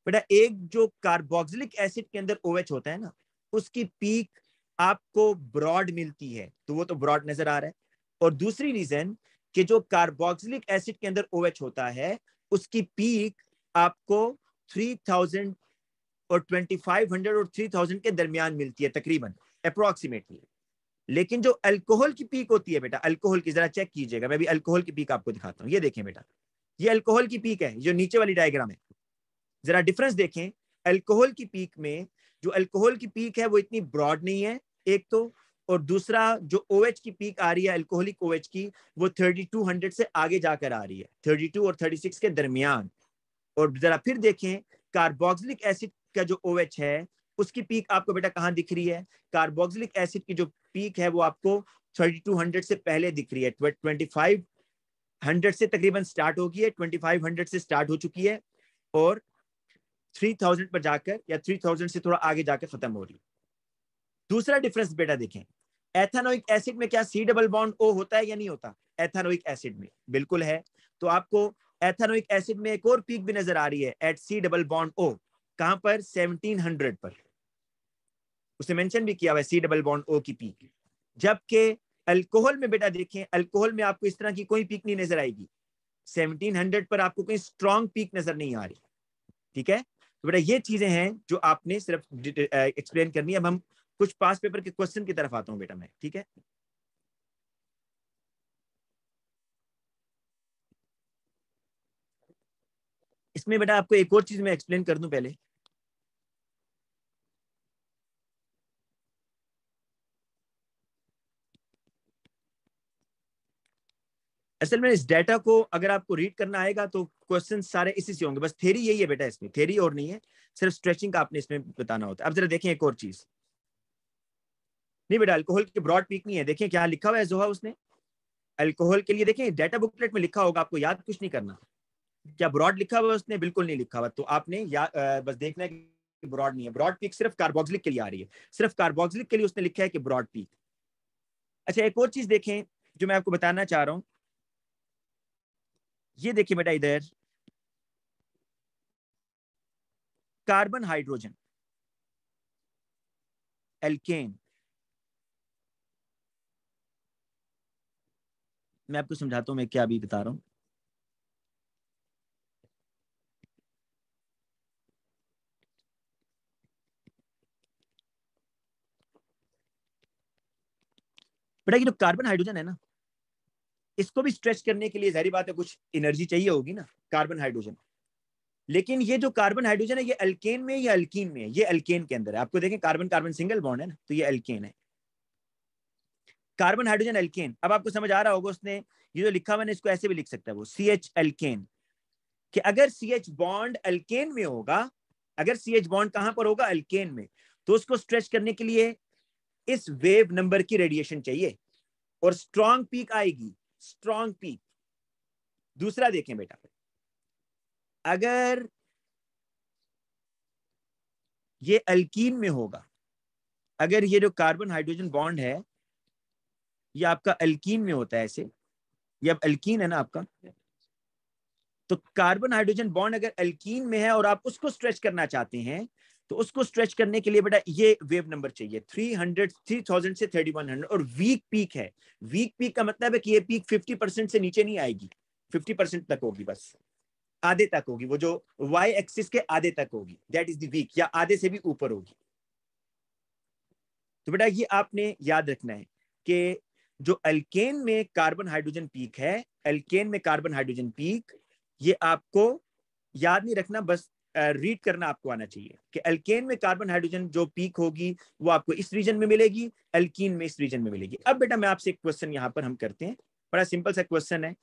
Speaker 1: बेटा एक जो कार्बोक्सिलिक एसिड के अंदर ओ OH होता है ना उसकी पीक आपको ब्रॉड मिलती है तो वो तो ब्रॉड नजर आ रहा है और दूसरी रीजन कि जो कार्बोक्सिलिक एसिड के अंदर ओ OH होता है उसकी पीक आपको 3000 और 2500 और 3000 के दरमियान मिलती है तकरीबन अप्रोक्सीमेटली लेकिन जो अल्कोहल की पीक होती है बेटा अल्कोहल की जरा चेक कीजिएगा मैं भी अल्कोहल की पीक आपको दिखाता हूँ ये देखें बेटा ये अल्कोहल की पीक है जो नीचे वाली डायग्राम है जरा डिफरेंस देखें अल्कोहल की पीक में जो अल्कोहल की पीक है वो इतनी ब्रॉड नहीं है एक तो और दूसरा जो ओ OH की पीक आ रही है अल्कोहलिक ओ OH की वो थर्टी से आगे जाकर आ रही है थर्टी और थर्टी के दरमियान और जरा फिर देखें कार्बोक्सिलिक एसिड का जो ओ OH है उसकी पीक आपको बेटा कहाँ दिख रही है कार्बोक्सिलिक एसिड की जो पीक है वो आपको 3200 से पहले दिख रही है 2500 से तकरीबन स्टार्ट गई है 2500 से स्टार्ट हो चुकी है और 3000 पर जाकर या 3000 से थोड़ा आगे जाकर खत्म हो रही है दूसरा डिफरेंस बेटा देखें एथेनोइक एसिड में क्या सी डबल बॉन्ड ओ होता है या नहीं होता एथानोइक एसिड में बिल्कुल है तो आपको एथानोइक एसिड में एक और पीक भी नजर आ रही है at C double bond O कहां पर 1700 पर उसे मेंशन भी किया हुआ सी डबल बॉन्ड ओ की पीक जबकि अल्कोहल में बेटा देखें अल्कोहल में आपको इस तरह की कोई पीक नहीं नजर आएगी 1700 पर आपको कोई स्ट्रॉन्ग पीक नजर नहीं आ रही ठीक है तो बेटा ये चीजें हैं जो आपने सिर्फ एक्सप्लेन करनी है अब हम कुछ पास पेपर के क्वेश्चन की तरफ आता हूँ बेटा मैं ठीक है इसमें बेटा आपको एक और चीज मैं एक्सप्लेन कर दूं पहले असल में इस डाटा को अगर आपको रीड करना आएगा तो क्वेश्चन सारे इसी से होंगे बस थेरी यही है बेटा इसमें थेरी और नहीं है सिर्फ स्ट्रेचिंग का आपने इसमें बताना होता है अब जरा देखें एक और चीज नहीं बेटा अल्कोहल की ब्रॉड पीक नहीं है देखें क्या लिखा हुआ है जोहा उसने अल्कोहल के लिए देखें डाटा बुकलेट में लिखा होगा आपको याद कुछ नहीं करना क्या ब्रॉड लिखा हुआ उसने बिल्कुल नहीं लिखा हुआ तो आपने या बस देखना है कि ब्रॉड नहीं है ब्रॉड पीक सिर्फ कार्बोक्सिलिक के लिए आ रही है सिर्फ कार्बोक्सिलिक के लिए उसने लिखा है कि ब्रॉड पीक अच्छा एक और चीज देखें जो मैं आपको बताना चाह रहा हूं ये देखिए बेटा इधर कार्बन हाइड्रोजन एल्केन मैं आपको समझाता हूँ मैं क्या अभी बता रहा हूँ बेटा ये जो कार्बन हाइड्रोजन है ना इसको भी स्ट्रेच करने के लिए जहरी बात है कुछ एनर्जी चाहिए होगी ना कार्बन हाइड्रोजन लेकिन ये जो कार्बन हाइड्रोजन है ये अल्केन में या अल्कीन में है ये अल्केन के अंदर है आपको देखें कार्बन कार्बन सिंगल बॉन्ड है ना तो ये अल्केन है कार्बन हाइड्रोजन अल्केन अब आपको समझ आ रहा होगा उसने ये जो लिखा मैंने इसको ऐसे भी लिख सकता है वो सी एच अल्केन कि अगर सी एच बॉन्ड अल्केन में होगा अगर सी एच बॉन्ड कहां पर होगा अल्केन में तो उसको स्ट्रेच करने के लिए इस वेव नंबर की रेडिएशन चाहिए और स्ट्रॉन्ग पीक आएगी स्ट्रॉन्ग पीक दूसरा देखें बेटा अगर ये अल्कीन में होगा अगर ये जो कार्बन हाइड्रोजन बॉन्ड है ये आपका अल्कीन में होता है ऐसे ये अब अल्कीन है ना आपका तो कार्बन हाइड्रोजन बॉन्ड अगर अल्कीन में है और आप उसको स्ट्रेच करना चाहते हैं तो उसको स्ट्रेच करने के लिए बेटा ये वेव नंबर चाहिए 300 3000 से 3100 और वीक पीक है वीक पीक का मतलब है कि ये पीक 50 परसेंट से नीचे नहीं आएगी 50 परसेंट तक होगी बस आधे तक होगी वो जो वाई एक्सिस के आधे तक होगी दैट इज दीक या आधे से भी ऊपर होगी तो बेटा ये आपने याद रखना है कि जो अल्केन में कार्बन हाइड्रोजन पीक है अल्केन में कार्बन हाइड्रोजन पीक ये आपको याद नहीं रखना बस रीड करना आपको आना चाहिए कि एल्केन में कार्बन हाइड्रोजन जो पीक होगी वो आपको इस रीजन में मिलेगी एल्कीन में इस रीजन में मिलेगी अब बेटा मैं आपसे एक क्वेश्चन यहाँ पर हम करते हैं बड़ा सिंपल सा क्वेश्चन है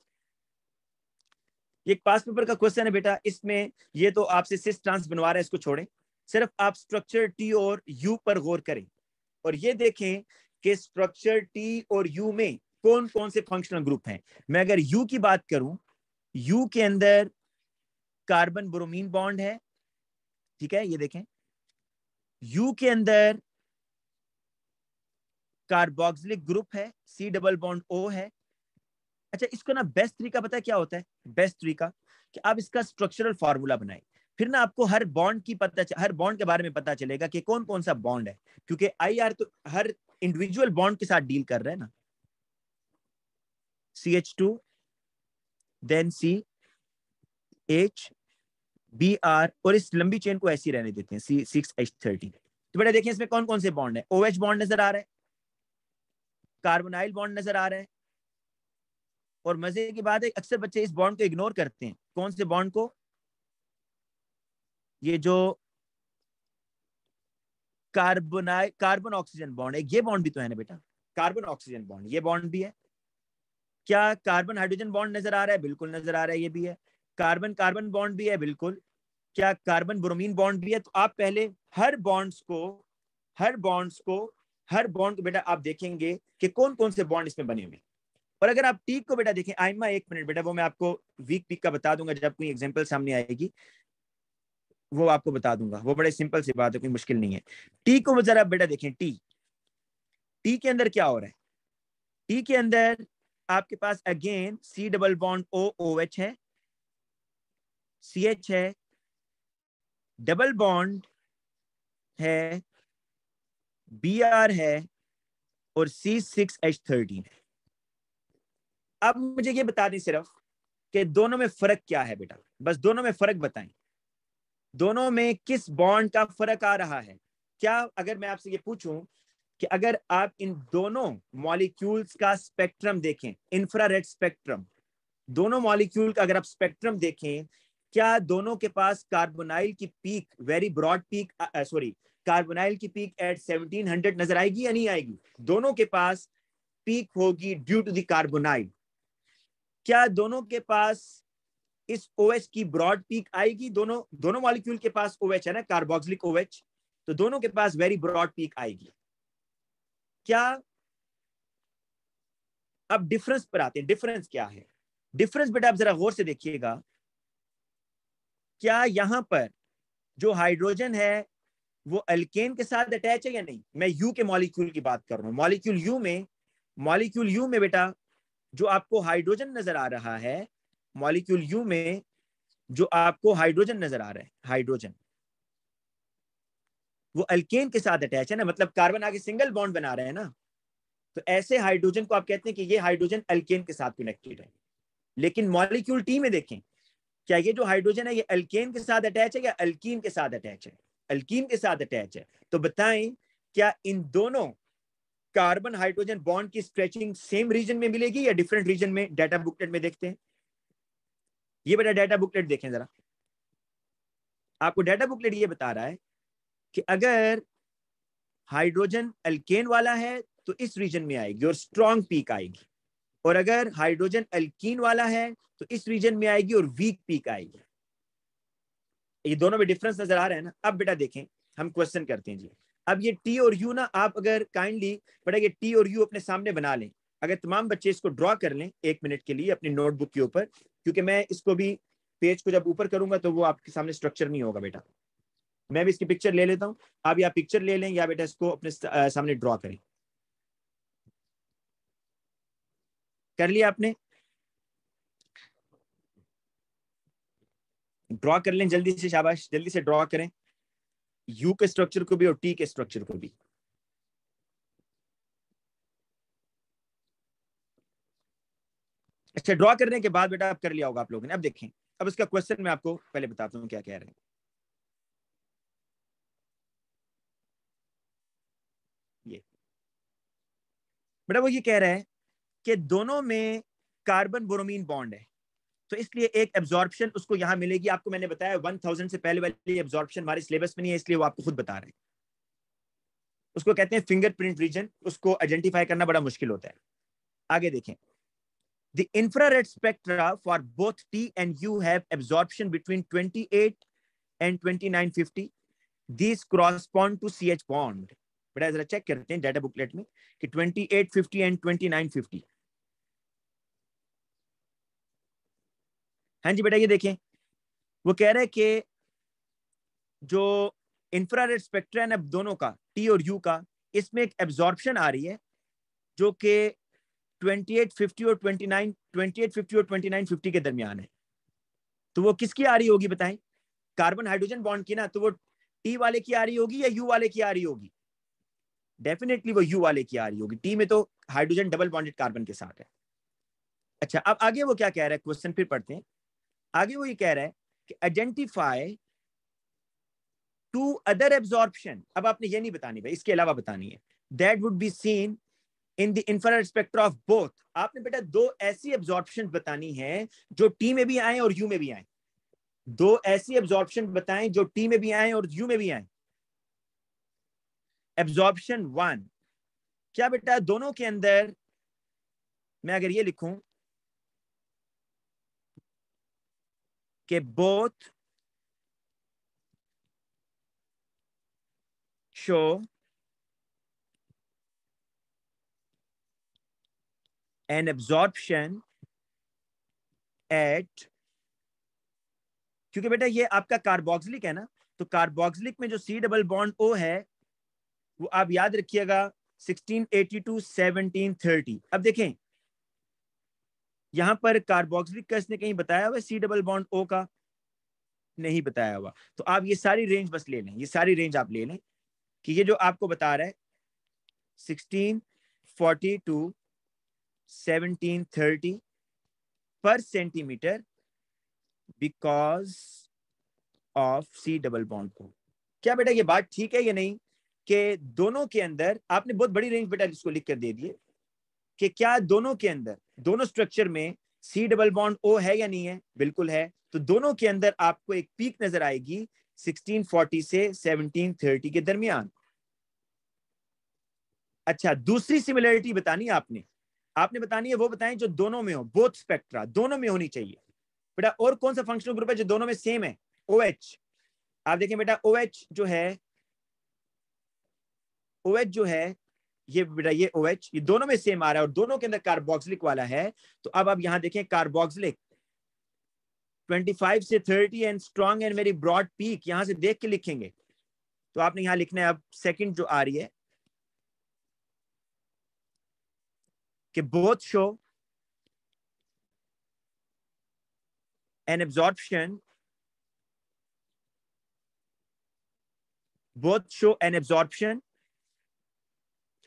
Speaker 1: एक पास पेपर का क्वेश्चन है बेटा इसमें ये तो आपसे सिस ट्रांस बनवा रहा है इसको छोड़ें सिर्फ आप स्ट्रक्चर टी और यू पर गौर करें और ये देखें कि स्ट्रक्चर टी और यू में कौन कौन से फंक्शनल ग्रुप हैं मैं अगर यू की बात करूं यू के अंदर कार्बन ब्रोमीन बॉन्ड है ठीक है ये देखें यू के अंदर कार्बोक्सिलिक ग्रुप है सी डबल बॉन्ड ओ है अच्छा इसको ना बेस्ट तरीका पता है क्या होता है बेस्ट तरीका कि आप इसका स्ट्रक्चरल फार्मूला बनाए फिर ना आपको हर बॉन्ड की पता हर बॉन्ड के बारे में पता चलेगा कि कौन कौन सा बॉन्ड है क्योंकि आई आर तो हर इंडिविजुअल बॉन्ड के साथ डील कर रहे हैं ना C H two then C H B R और इस लंबी चेन को ऐसी रहने देते हैं सी सिक्स एच थर्टी तो बेटा देखिए इसमें कौन कौन से बॉन्ड है ओ एच बॉन्ड नजर आ रहा है कार्बोनाइल बॉन्ड नजर आ रहे हैं और मजे की बात है अक्सर बच्चे इस बॉन्ड को इग्नोर करते हैं कौन से बॉन्ड को ये जो कार्बोनाइल कार्बन ऑक्सीजन बॉन्ड है ये बॉन्ड भी तो है ना बेटा कार्बन ऑक्सीजन बॉन्ड ये बॉन्ड भी है क्या कार्बन हाइड्रोजन बॉन्ड नजर आ रहा है बिल्कुल नजर आ रहा है ये भी है कार्बन कार्बन बॉन्ड भी है बिल्कुल क्या कार्बन ब्रोमीन बॉन्ड भी है तो आप पहले हर बॉन्ड्स को हर बॉन्ड्स को हर बॉन्ड को बेटा आप देखेंगे कि कौन कौन से बॉन्ड इसमें बने हुए और अगर आप टीक को बेटा देखें आइमा एक मिनट बेटा वो मैं आपको वीक पीक का बता दूंगा जब कोई एग्जाम्पल सामने आएगी वो आपको बता दूंगा वो बड़े सिंपल सी बात है कोई मुश्किल नहीं है टी को जरा बेटा देखें टी टी के अंदर क्या हो रहा है टी के अंदर आपके पास again C double bond O O H है सी एच है डबल बॉन्ड है बी आर है और सी सिक्स एच थर्टीन है अब मुझे ये बता दें सिर्फ कि दोनों में फर्क क्या है बेटा बस दोनों में फर्क बताएं दोनों में किस बॉन्ड का फर्क आ रहा है क्या अगर मैं आपसे ये पूछूं कि अगर आप इन दोनों मॉलिक्यूल्स का स्पेक्ट्रम देखें इंफ्रारेड स्पेक्ट्रम दोनों मॉलिक्यूल का अगर आप स्पेक्ट्रम देखें क्या दोनों के पास कार्बोनाइल की peak very broad peak sorry carbonyl की पीक एट 1700 नजर आएगी या नहीं आएगी दोनों के पास पीक होगी ड्यू टू कार्बोनाइल क्या दोनों के पास इस OH की ब्रॉड पीक आएगी दोनों दोनों मॉलिक्यूल के पास OH है ना कार्बोक्सिलिक OH तो दोनों के पास वेरी ब्रॉड पीक आएगी क्या अब डिफरेंस पर आते हैं डिफरेंस क्या है डिफरेंस बेटा आप जरा गौर से देखिएगा क्या यहां पर जो हाइड्रोजन है वो अल्केन के साथ अटैच है या नहीं मैं यू के मॉलिक्यूल की बात कर रहा हूं मॉलिक्यूल यू में मॉलिक्यूल यू में बेटा जो आपको हाइड्रोजन नजर आ रहा है मॉलिक्यूल यू में जो आपको हाइड्रोजन नजर आ रहा है हाइड्रोजन वो अल्केन के साथ अटैच है ना मतलब कार्बन आगे सिंगल बॉन्ड बना रहे हैं ना तो ऐसे हाइड्रोजन को आप कहते हैं कि ये हाइड्रोजन अल्केन के साथ कनेक्टेड है लेकिन मॉलिक्यूल टी में देखें क्या ये जो हाइड्रोजन है ये अल्केन के साथ अटैच है या अल्कीन के साथ अटैच है अल्कीन के साथ अटैच है तो बताएं क्या इन दोनों कार्बन हाइड्रोजन बॉन्ड की स्ट्रेचिंग सेम रीजन में मिलेगी या डिफरेंट रीजन में डाटा बुकलेट में देखते हैं ये बेटा डाटा बुकलेट देखें जरा आपको डाटा बुकलेट ये बता रहा है कि अगर हाइड्रोजन अल्केन वाला है तो इस रीजन में आएगी और स्ट्रॉन्ग पीक आएगी और अगर हाइड्रोजन अल्कीन वाला है तो इस रीजन में आएगी और वीक पीक आएगी ये दोनों में डिफरेंस नजर आ रहा है ना अब बेटा देखें हम क्वेश्चन करते हैं जी अब ये टी और यू ना आप अगर काइंडली बेटा ये टी और यू अपने सामने बना लें अगर तमाम बच्चे इसको ड्रॉ कर लें एक मिनट के लिए अपनी नोटबुक के ऊपर क्योंकि मैं इसको भी पेज को जब ऊपर करूंगा तो वो आपके सामने स्ट्रक्चर नहीं होगा बेटा मैं भी इसकी पिक्चर ले लेता हूँ आप या पिक्चर ले लें या बेटा इसको अपने सामने ड्रॉ करें कर लिया आपने ड्रॉ कर लें जल्दी से शाबाश जल्दी से ड्रॉ करें यू के स्ट्रक्चर को भी और टी के स्ट्रक्चर को भी अच्छा ड्रॉ करने के बाद बेटा आप कर लिया होगा आप लोगों ने अब देखें अब इसका क्वेश्चन मैं आपको पहले बताता हूं क्या कह रहे हैं ये बेटा वो ये कह रहा है कि दोनों में कार्बन बोरोमीन बॉन्ड है तो इसलिए एक एब्जॉर्प्शन उसको यहां मिलेगी आपको मैंने बताया वन थाउजेंड से पहले वाली एब्जॉर्प्शन हमारे सिलेबस में नहीं है इसलिए वो आपको खुद बता रहे हैं उसको कहते हैं फिंगरप्रिंट रीजन उसको आइडेंटिफाई करना बड़ा मुश्किल होता है आगे देखें the spectra for both T and U have T between twenty eight and twenty nine fifty this correspond to C H bond बेटा जरा चेक करते हैं डाटा बुकलेट में कि 2850 एंड 2950 हाँ जी बेटा ये देखें वो कह रहे कि जो इंफ्रारेड स्पेक्ट्रा है दोनों का टी और यू का इसमें एक एब्जॉर्प्शन आ रही है जो कि 2850 और 29 2850 और 2950 के दरमियान है तो वो किसकी आ रही होगी बताएं कार्बन हाइड्रोजन बॉन्ड की ना तो वो टी वाले की आ रही होगी या यू वाले की आ रही होगी डेफिनेटली वो यू वाले की आ रही होगी टी में तो हाइड्रोजन डबल बॉन्डेड कार्बन के साथ है अच्छा अब आगे वो क्या कह रहा है क्वेश्चन फिर पढ़ते हैं आगे वो ये कह रहा है कि आइडेंटिफाई टू अदर एब्जॉर्प्शन अब आपने ये नहीं बतानी भाई इसके अलावा बतानी है that would be seen in the infrared spectra of both आपने बेटा दो ऐसी एब्जॉर्प्शन बतानी है जो टी में भी आए और यू में भी आए दो ऐसी एब्जॉर्प्शन बताएं जो टी में भी आए और यू में भी आए एब्जॉर्बन वन क्या बेटा दोनों के अंदर मैं अगर ये लिखूं कि both show an absorbance at क्योंकि बेटा ये आपका कार्बोक्सिलिक है ना तो कार्बोक्सिलिक में जो सी डबल बॉन्ड ओ है वो आप याद रखिएगा 1682 1730 अब देखें यहां पर कार्बोक्सिलिक का कहीं बताया हुआ सी डबल बॉन्ड ओ का नहीं बताया हुआ तो आप ये सारी रेंज बस ले लें ये सारी रेंज आप ले लें कि ये जो आपको बता रहा है sixteen forty to seventeen thirty पर centimetre because of C double bond को क्या बेटा ये बात ठीक है या नहीं कि दोनों के अंदर आपने बहुत बड़ी रेंज बेटा इसको लिख कर दे दिए कि क्या दोनों के अंदर दोनों स्ट्रक्चर में सी डबल बॉन्ड ओ है या नहीं है बिल्कुल है तो दोनों के अंदर आपको एक पीक नजर आएगी 1640 से 1730 के दरमियान अच्छा दूसरी सिमिलरिटी बतानी आपने आपने बतानी है वो बताएं जो दोनों में हो बोथ स्पेक्ट्रा दोनों में होनी चाहिए बेटा और कौन सा फंक्शनल ग्रुप है जो दोनों में सेम है ओ OH. आप देखें बेटा ओ OH जो है ओ OH जो है ये ये OH, ये दोनों में सेम आ रहा है और दोनों के अंदर कार्बोक्सिलिक वाला है तो अब आप यहां देखें कार्बोक्सिलिक 25 से 30 and strong and very broad peak यहां से देख के लिखेंगे तो आपने यहां लिखना है अब सेकंड जो आ रही है कि both show an absorption both show an absorption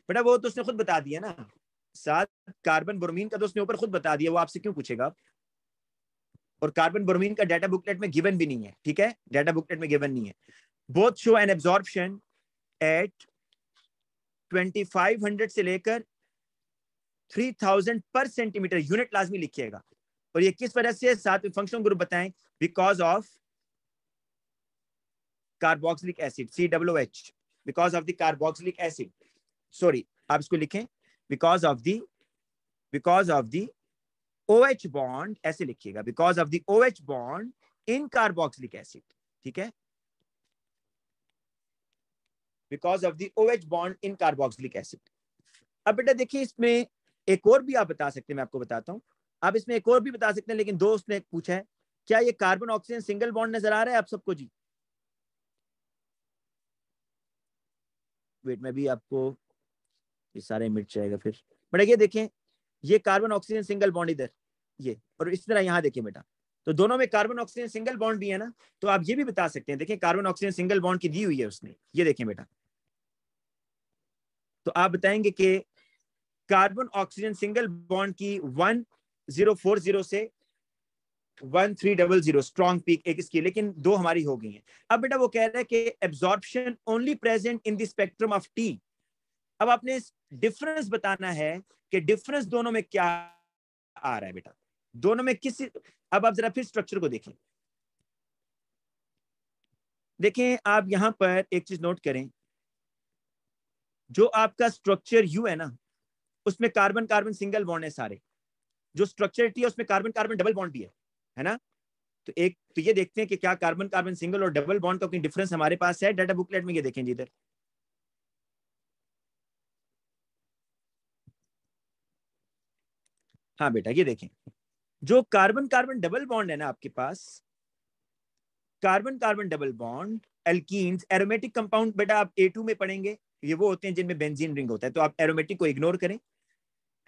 Speaker 1: बेटा वो तो उसने खुद बता दिया ना साथ कार्बन ब्रोमीन का तो उसने ऊपर खुद बता दिया वो आपसे क्यों पूछेगा और कार्बन ब्रोमीन का डाटा बुकलेट में गिवन भी नहीं है ठीक है डाटा बुकलेट में गिवन नहीं है both show an absorption at 2500 से लेकर 3000 पर सेंटीमीटर यूनिट लाजमी लिखिएगा और ये किस वजह से साथ में फंक्शन ग्रुप बताएं because of carboxylic acid C W H because of the carboxylic acid sorry आप इसको लिखें because of the because of the O H bond ऐसे लिखिएगा because of the O H bond in carboxylic acid ठीक है because of the O H bond in carboxylic acid अब बेटा देखिए इसमें एक और भी आप बता सकते हैं मैं आपको बताता हूँ आप इसमें एक और भी बता सकते हैं लेकिन दोस्त ने पूछा है क्या ये कार्बन ऑक्सीजन सिंगल बॉन्ड नजर आ रहा है आप सबको जी वेट मैं भी आपको ये सारे मिट जाएगा फिर बट ये देखें ये कार्बन ऑक्सीजन सिंगल बॉन्ड इधर ये और इस तरह यहाँ देखिए बेटा तो दोनों में कार्बन ऑक्सीजन सिंगल बॉन्ड भी है ना तो आप ये भी बता सकते हैं देखिए कार्बन ऑक्सीजन सिंगल बॉन्ड की दी हुई है उसने ये देखें बेटा तो आप बताएंगे कि कार्बन ऑक्सीजन सिंगल बॉन्ड की वन जीरो फोर जीरो से one three double zero strong peak एक इसकी लेकिन दो हमारी हो गई है अब बेटा वो कह रहा है कि absorption only present in the spectrum of T अब आपने इस डिफरेंस बताना है कि डिफरेंस दोनों में क्या आ रहा है बेटा दोनों में किस अब आप जरा फिर स्ट्रक्चर को देखें देखें आप यहां पर एक चीज नोट करें जो आपका स्ट्रक्चर यू है ना उसमें कार्बन कार्बन सिंगल बॉन्ड है सारे जो स्ट्रक्चर टी है उसमें कार्बन कार्बन डबल बॉन्ड भी है है ना तो एक तो ये देखते हैं कि क्या कार्बन कार्बन सिंगल और डबल बॉन्ड का कोई डिफरेंस हमारे पास है डाटा बुकलेट में ये देखें जी इधर हाँ बेटा ये देखें जो कार्बन कार्बन डबल बॉन्ड है ना आपके पास carbon carbon double bond alkenes aromatic compound बेटा आप ए में पढ़ेंगे ये वो होते हैं जिनमें बेंजीन रिंग होता है तो आप एरोमेटिक को इग्नोर करें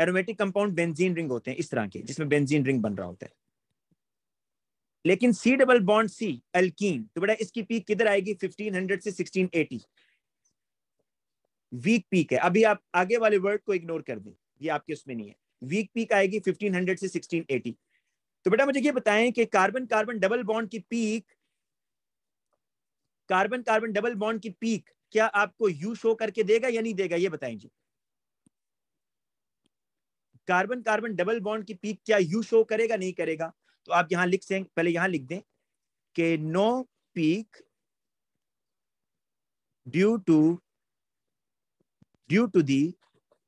Speaker 1: एरोमेटिक कंपाउंड बेंजीन रिंग होते हैं इस तरह के जिसमें बेंजीन रिंग बन रहा होता है लेकिन C double bond C alkene तो बेटा इसकी पीक किधर आएगी 1500 से 1680 वीक पीक है अभी आप आगे वाले वर्ड को इग्नोर कर दें ये आपके उसमें नहीं है वीक पीक आएगी 1500 से 1680 तो बेटा मुझे ये बताएं कि कार्बन कार्बन डबल बॉन्ड की peak carbon carbon double bond की पीक क्या आपको यू शो करके देगा या नहीं देगा ये बताएं जी कार्बन कार्बन डबल बॉन्ड की पीक क्या यू शो करेगा नहीं करेगा तो आप यहां लिख सें पहले यहां लिख दें कि no peak due to due to the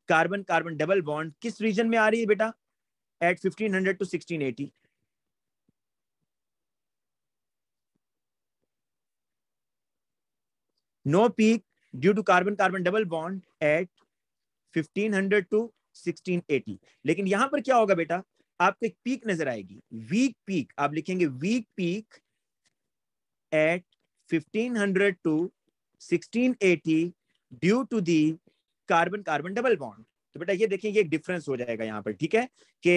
Speaker 1: carbon carbon double bond किस रीजन में आ रही है बेटा at 1500 to 1680 no peak due to carbon carbon double bond at 1500 to 1680 लेकिन यहां पर क्या होगा बेटा आपको एक पीक नजर आएगी वीक पीक आप लिखेंगे weak peak at 1500 to 1680 due to the carbon carbon double bond तो बेटा ये देखिए ये एक डिफरेंस हो जाएगा यहाँ पर ठीक है कि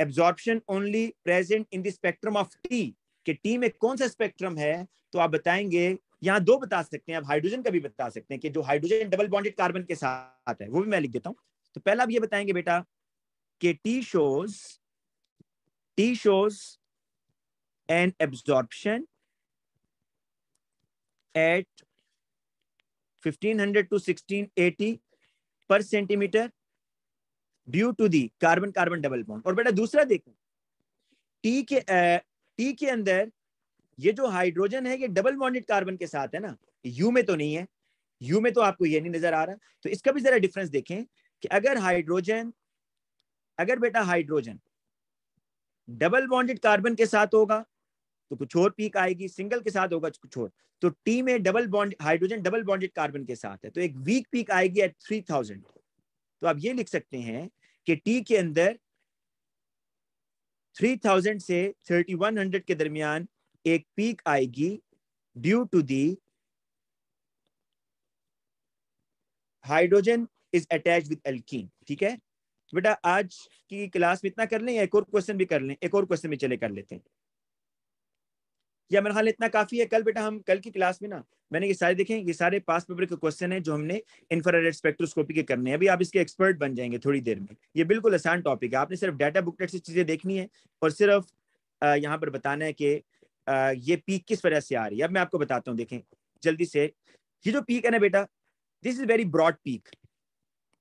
Speaker 1: absorption only present in the spectrum of T के टी में कौन सा स्पेक्ट्रम है तो आप बताएंगे यहाँ दो बता सकते हैं आप हाइड्रोजन का भी बता सकते हैं कि जो हाइड्रोजन डबल बॉन्डेड कार्बन के साथ है वो भी मैं लिख देता हूँ तो पहला आप ये बताएंगे बेटा के T shows T shows an absorption at 1500 to 1680 पर centimetre due to the carbon carbon double bond और बेटा दूसरा देखो टी के टी के अंदर ये जो हाइड्रोजन है ये डबल बॉन्डेड कार्बन के साथ है ना यू में तो नहीं है यू में तो आपको ये नहीं नजर आ रहा तो इसका भी जरा डिफरेंस देखें कि अगर हाइड्रोजन अगर बेटा हाइड्रोजन डबल बॉन्डेड कार्बन के साथ होगा तो कुछ और पीक आएगी सिंगल के साथ होगा कुछ और तो टी में double bond hydrogen double bonded carbon के साथ है तो एक वीक पीक आएगी एट थ्री थाउजेंड तो आप ये लिख सकते हैं कि टी के अंदर थ्री थाउजेंड से थर्टी वन हंड्रेड के दरमियान एक पीक आएगी due to the hydrogen is attach with alkene ठीक है बेटा आज की क्लास में इतना कर लें या एक और क्वेश्चन भी कर लें एक और क्वेश्चन भी चले कर लेते हैं या मेरा ख्याल इतना काफ़ी है कल बेटा हम कल की क्लास में ना मैंने ये सारे देखें ये सारे पास पेपर के क्वेश्चन है जो हमने इंफ्रारेड स्पेक्ट्रोस्कोपी के करने हैं अभी आप इसके एक्सपर्ट बन जाएंगे थोड़ी देर में ये बिल्कुल आसान टॉपिक है आपने सिर्फ डाटा बुकलेट से चीज़ें देखनी है और सिर्फ यहाँ पर बताना है कि ये पीक किस वजह से आ रही है अब मैं आपको बताता हूँ देखें जल्दी से ये जो पीक है ना बेटा this is very broad peak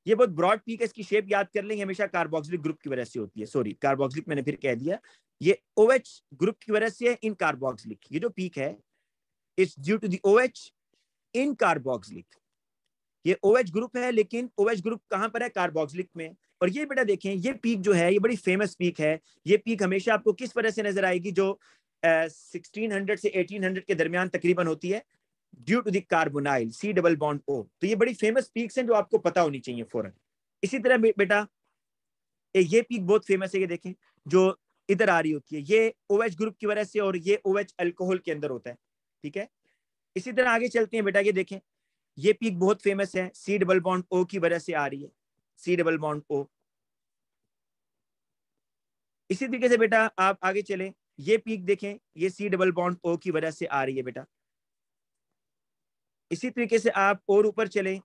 Speaker 1: ये बहुत ब्रॉड पीक है इसकी शेप याद कर लेंगे हमेशा कार्बोक्सिलिक ग्रुप की वजह से होती है सॉरी कार्बोक्सिलिक मैंने फिर कह दिया ये ओ OH ग्रुप की वजह से इन कार्बोक्सिलिक ये जो पीक है it's due to the OH in carboxylic ये OH ग्रुप है लेकिन OH ग्रुप कहां पर है कार्बोक्सिलिक में और ये बेटा देखें ये पीक जो है ये बड़ी फेमस पीक है ये पीक हमेशा आपको किस वजह से नजर आएगी जो सिक्सटीन हंड्रेड से एटीन हंड्रेड के दरमियान तकरीबन होती है due to carbonyl C double bond O तो ये बड़ी फेमस पीक्स हैं जो आपको पता होनी चाहिए फौरन इसी तरह बेटा ये पीक बहुत फेमस है ये देखें जो इधर आ रही होती है ये ओ OH ग्रुप की वजह से और ये ओ OH अल्कोहल के अंदर होता है ठीक है इसी तरह आगे चलते हैं बेटा ये देखें ये पीक बहुत फेमस है सी डबल बॉन्ड ओ की वजह से आ रही है सी डबल बॉन्ड ओ इसी तरीके से बेटा आप आगे चले ये पीक देखें ये सी डबल बॉन्ड ओ की वजह से आ रही है बेटा इसी तरीके से आप और ऊपर चले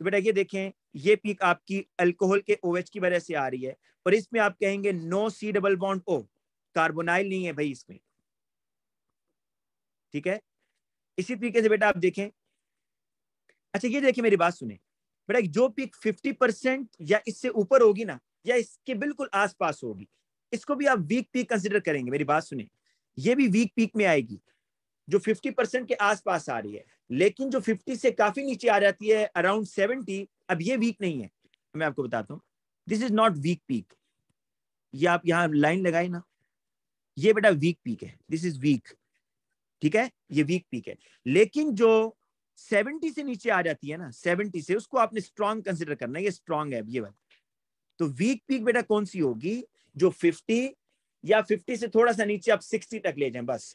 Speaker 1: तो बेटा ये देखें ये पीक आपकी अल्कोहल के ओएच की वजह से आ रही है और इसमें आप कहेंगे no C double bond O carbonyl नहीं है भाई इसमें ठीक है इसी तरीके से बेटा आप देखें अच्छा ये देखिए मेरी बात सुने बेटा जो पीक 50 परसेंट या इससे ऊपर होगी ना या इसके बिल्कुल आसपास होगी इसको भी आप वीक पीक कंसिडर करेंगे मेरी बात सुने ये भी वीक पीक में आएगी जो 50 परसेंट के आसपास आ रही है लेकिन जो 50 से काफी नीचे आ जाती है अराउंड 70 अब ये वीक नहीं है मैं आपको बताता हूँ this is not weak peak ये आप यहाँ लाइन लगाए ना ये बेटा वीक पीक है दिस इज वीक ठीक है ये वीक पीक है लेकिन जो 70 से नीचे आ जाती है ना 70 से उसको आपने स्ट्रॉन्ग कंसिडर करना है ये स्ट्रॉन्ग है ये बात तो वीक पीक बेटा कौन सी होगी जो 50 या 50 से थोड़ा सा नीचे आप 60 तक ले जाएं बस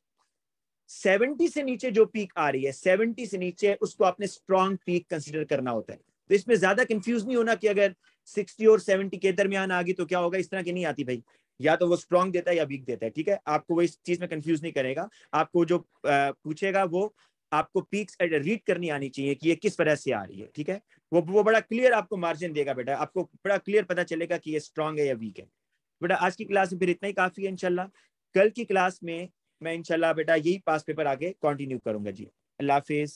Speaker 1: 70 से नीचे जो पीक आ रही है 70 से नीचे उसको आपने स्ट्रॉन्ग पीक कंसिडर करना होता है तो इसमें ज्यादा कंफ्यूज नहीं होना कि अगर 60 और 70 के दरमियान आ गई तो क्या होगा इस तरह की नहीं आती भाई या तो वो स्ट्रॉन्ग देता है या वीक देता है ठीक है आपको वो इस चीज में कंफ्यूज नहीं करेगा आपको जो पूछेगा वो आपको पीक्स रीड करनी आनी चाहिए कि ये किस वजह से आ रही है ठीक है वो वो बड़ा क्लियर आपको मार्जिन देगा बेटा आपको बड़ा क्लियर पता चलेगा कि ये स्ट्रांग है या वीक है बेटा आज की क्लास में फिर इतना ही काफी है इनशाला कल की क्लास में मैं इनशाला बेटा यही पास पेपर आगे कंटिन्यू करूंगा जी अल्लाह हाफिज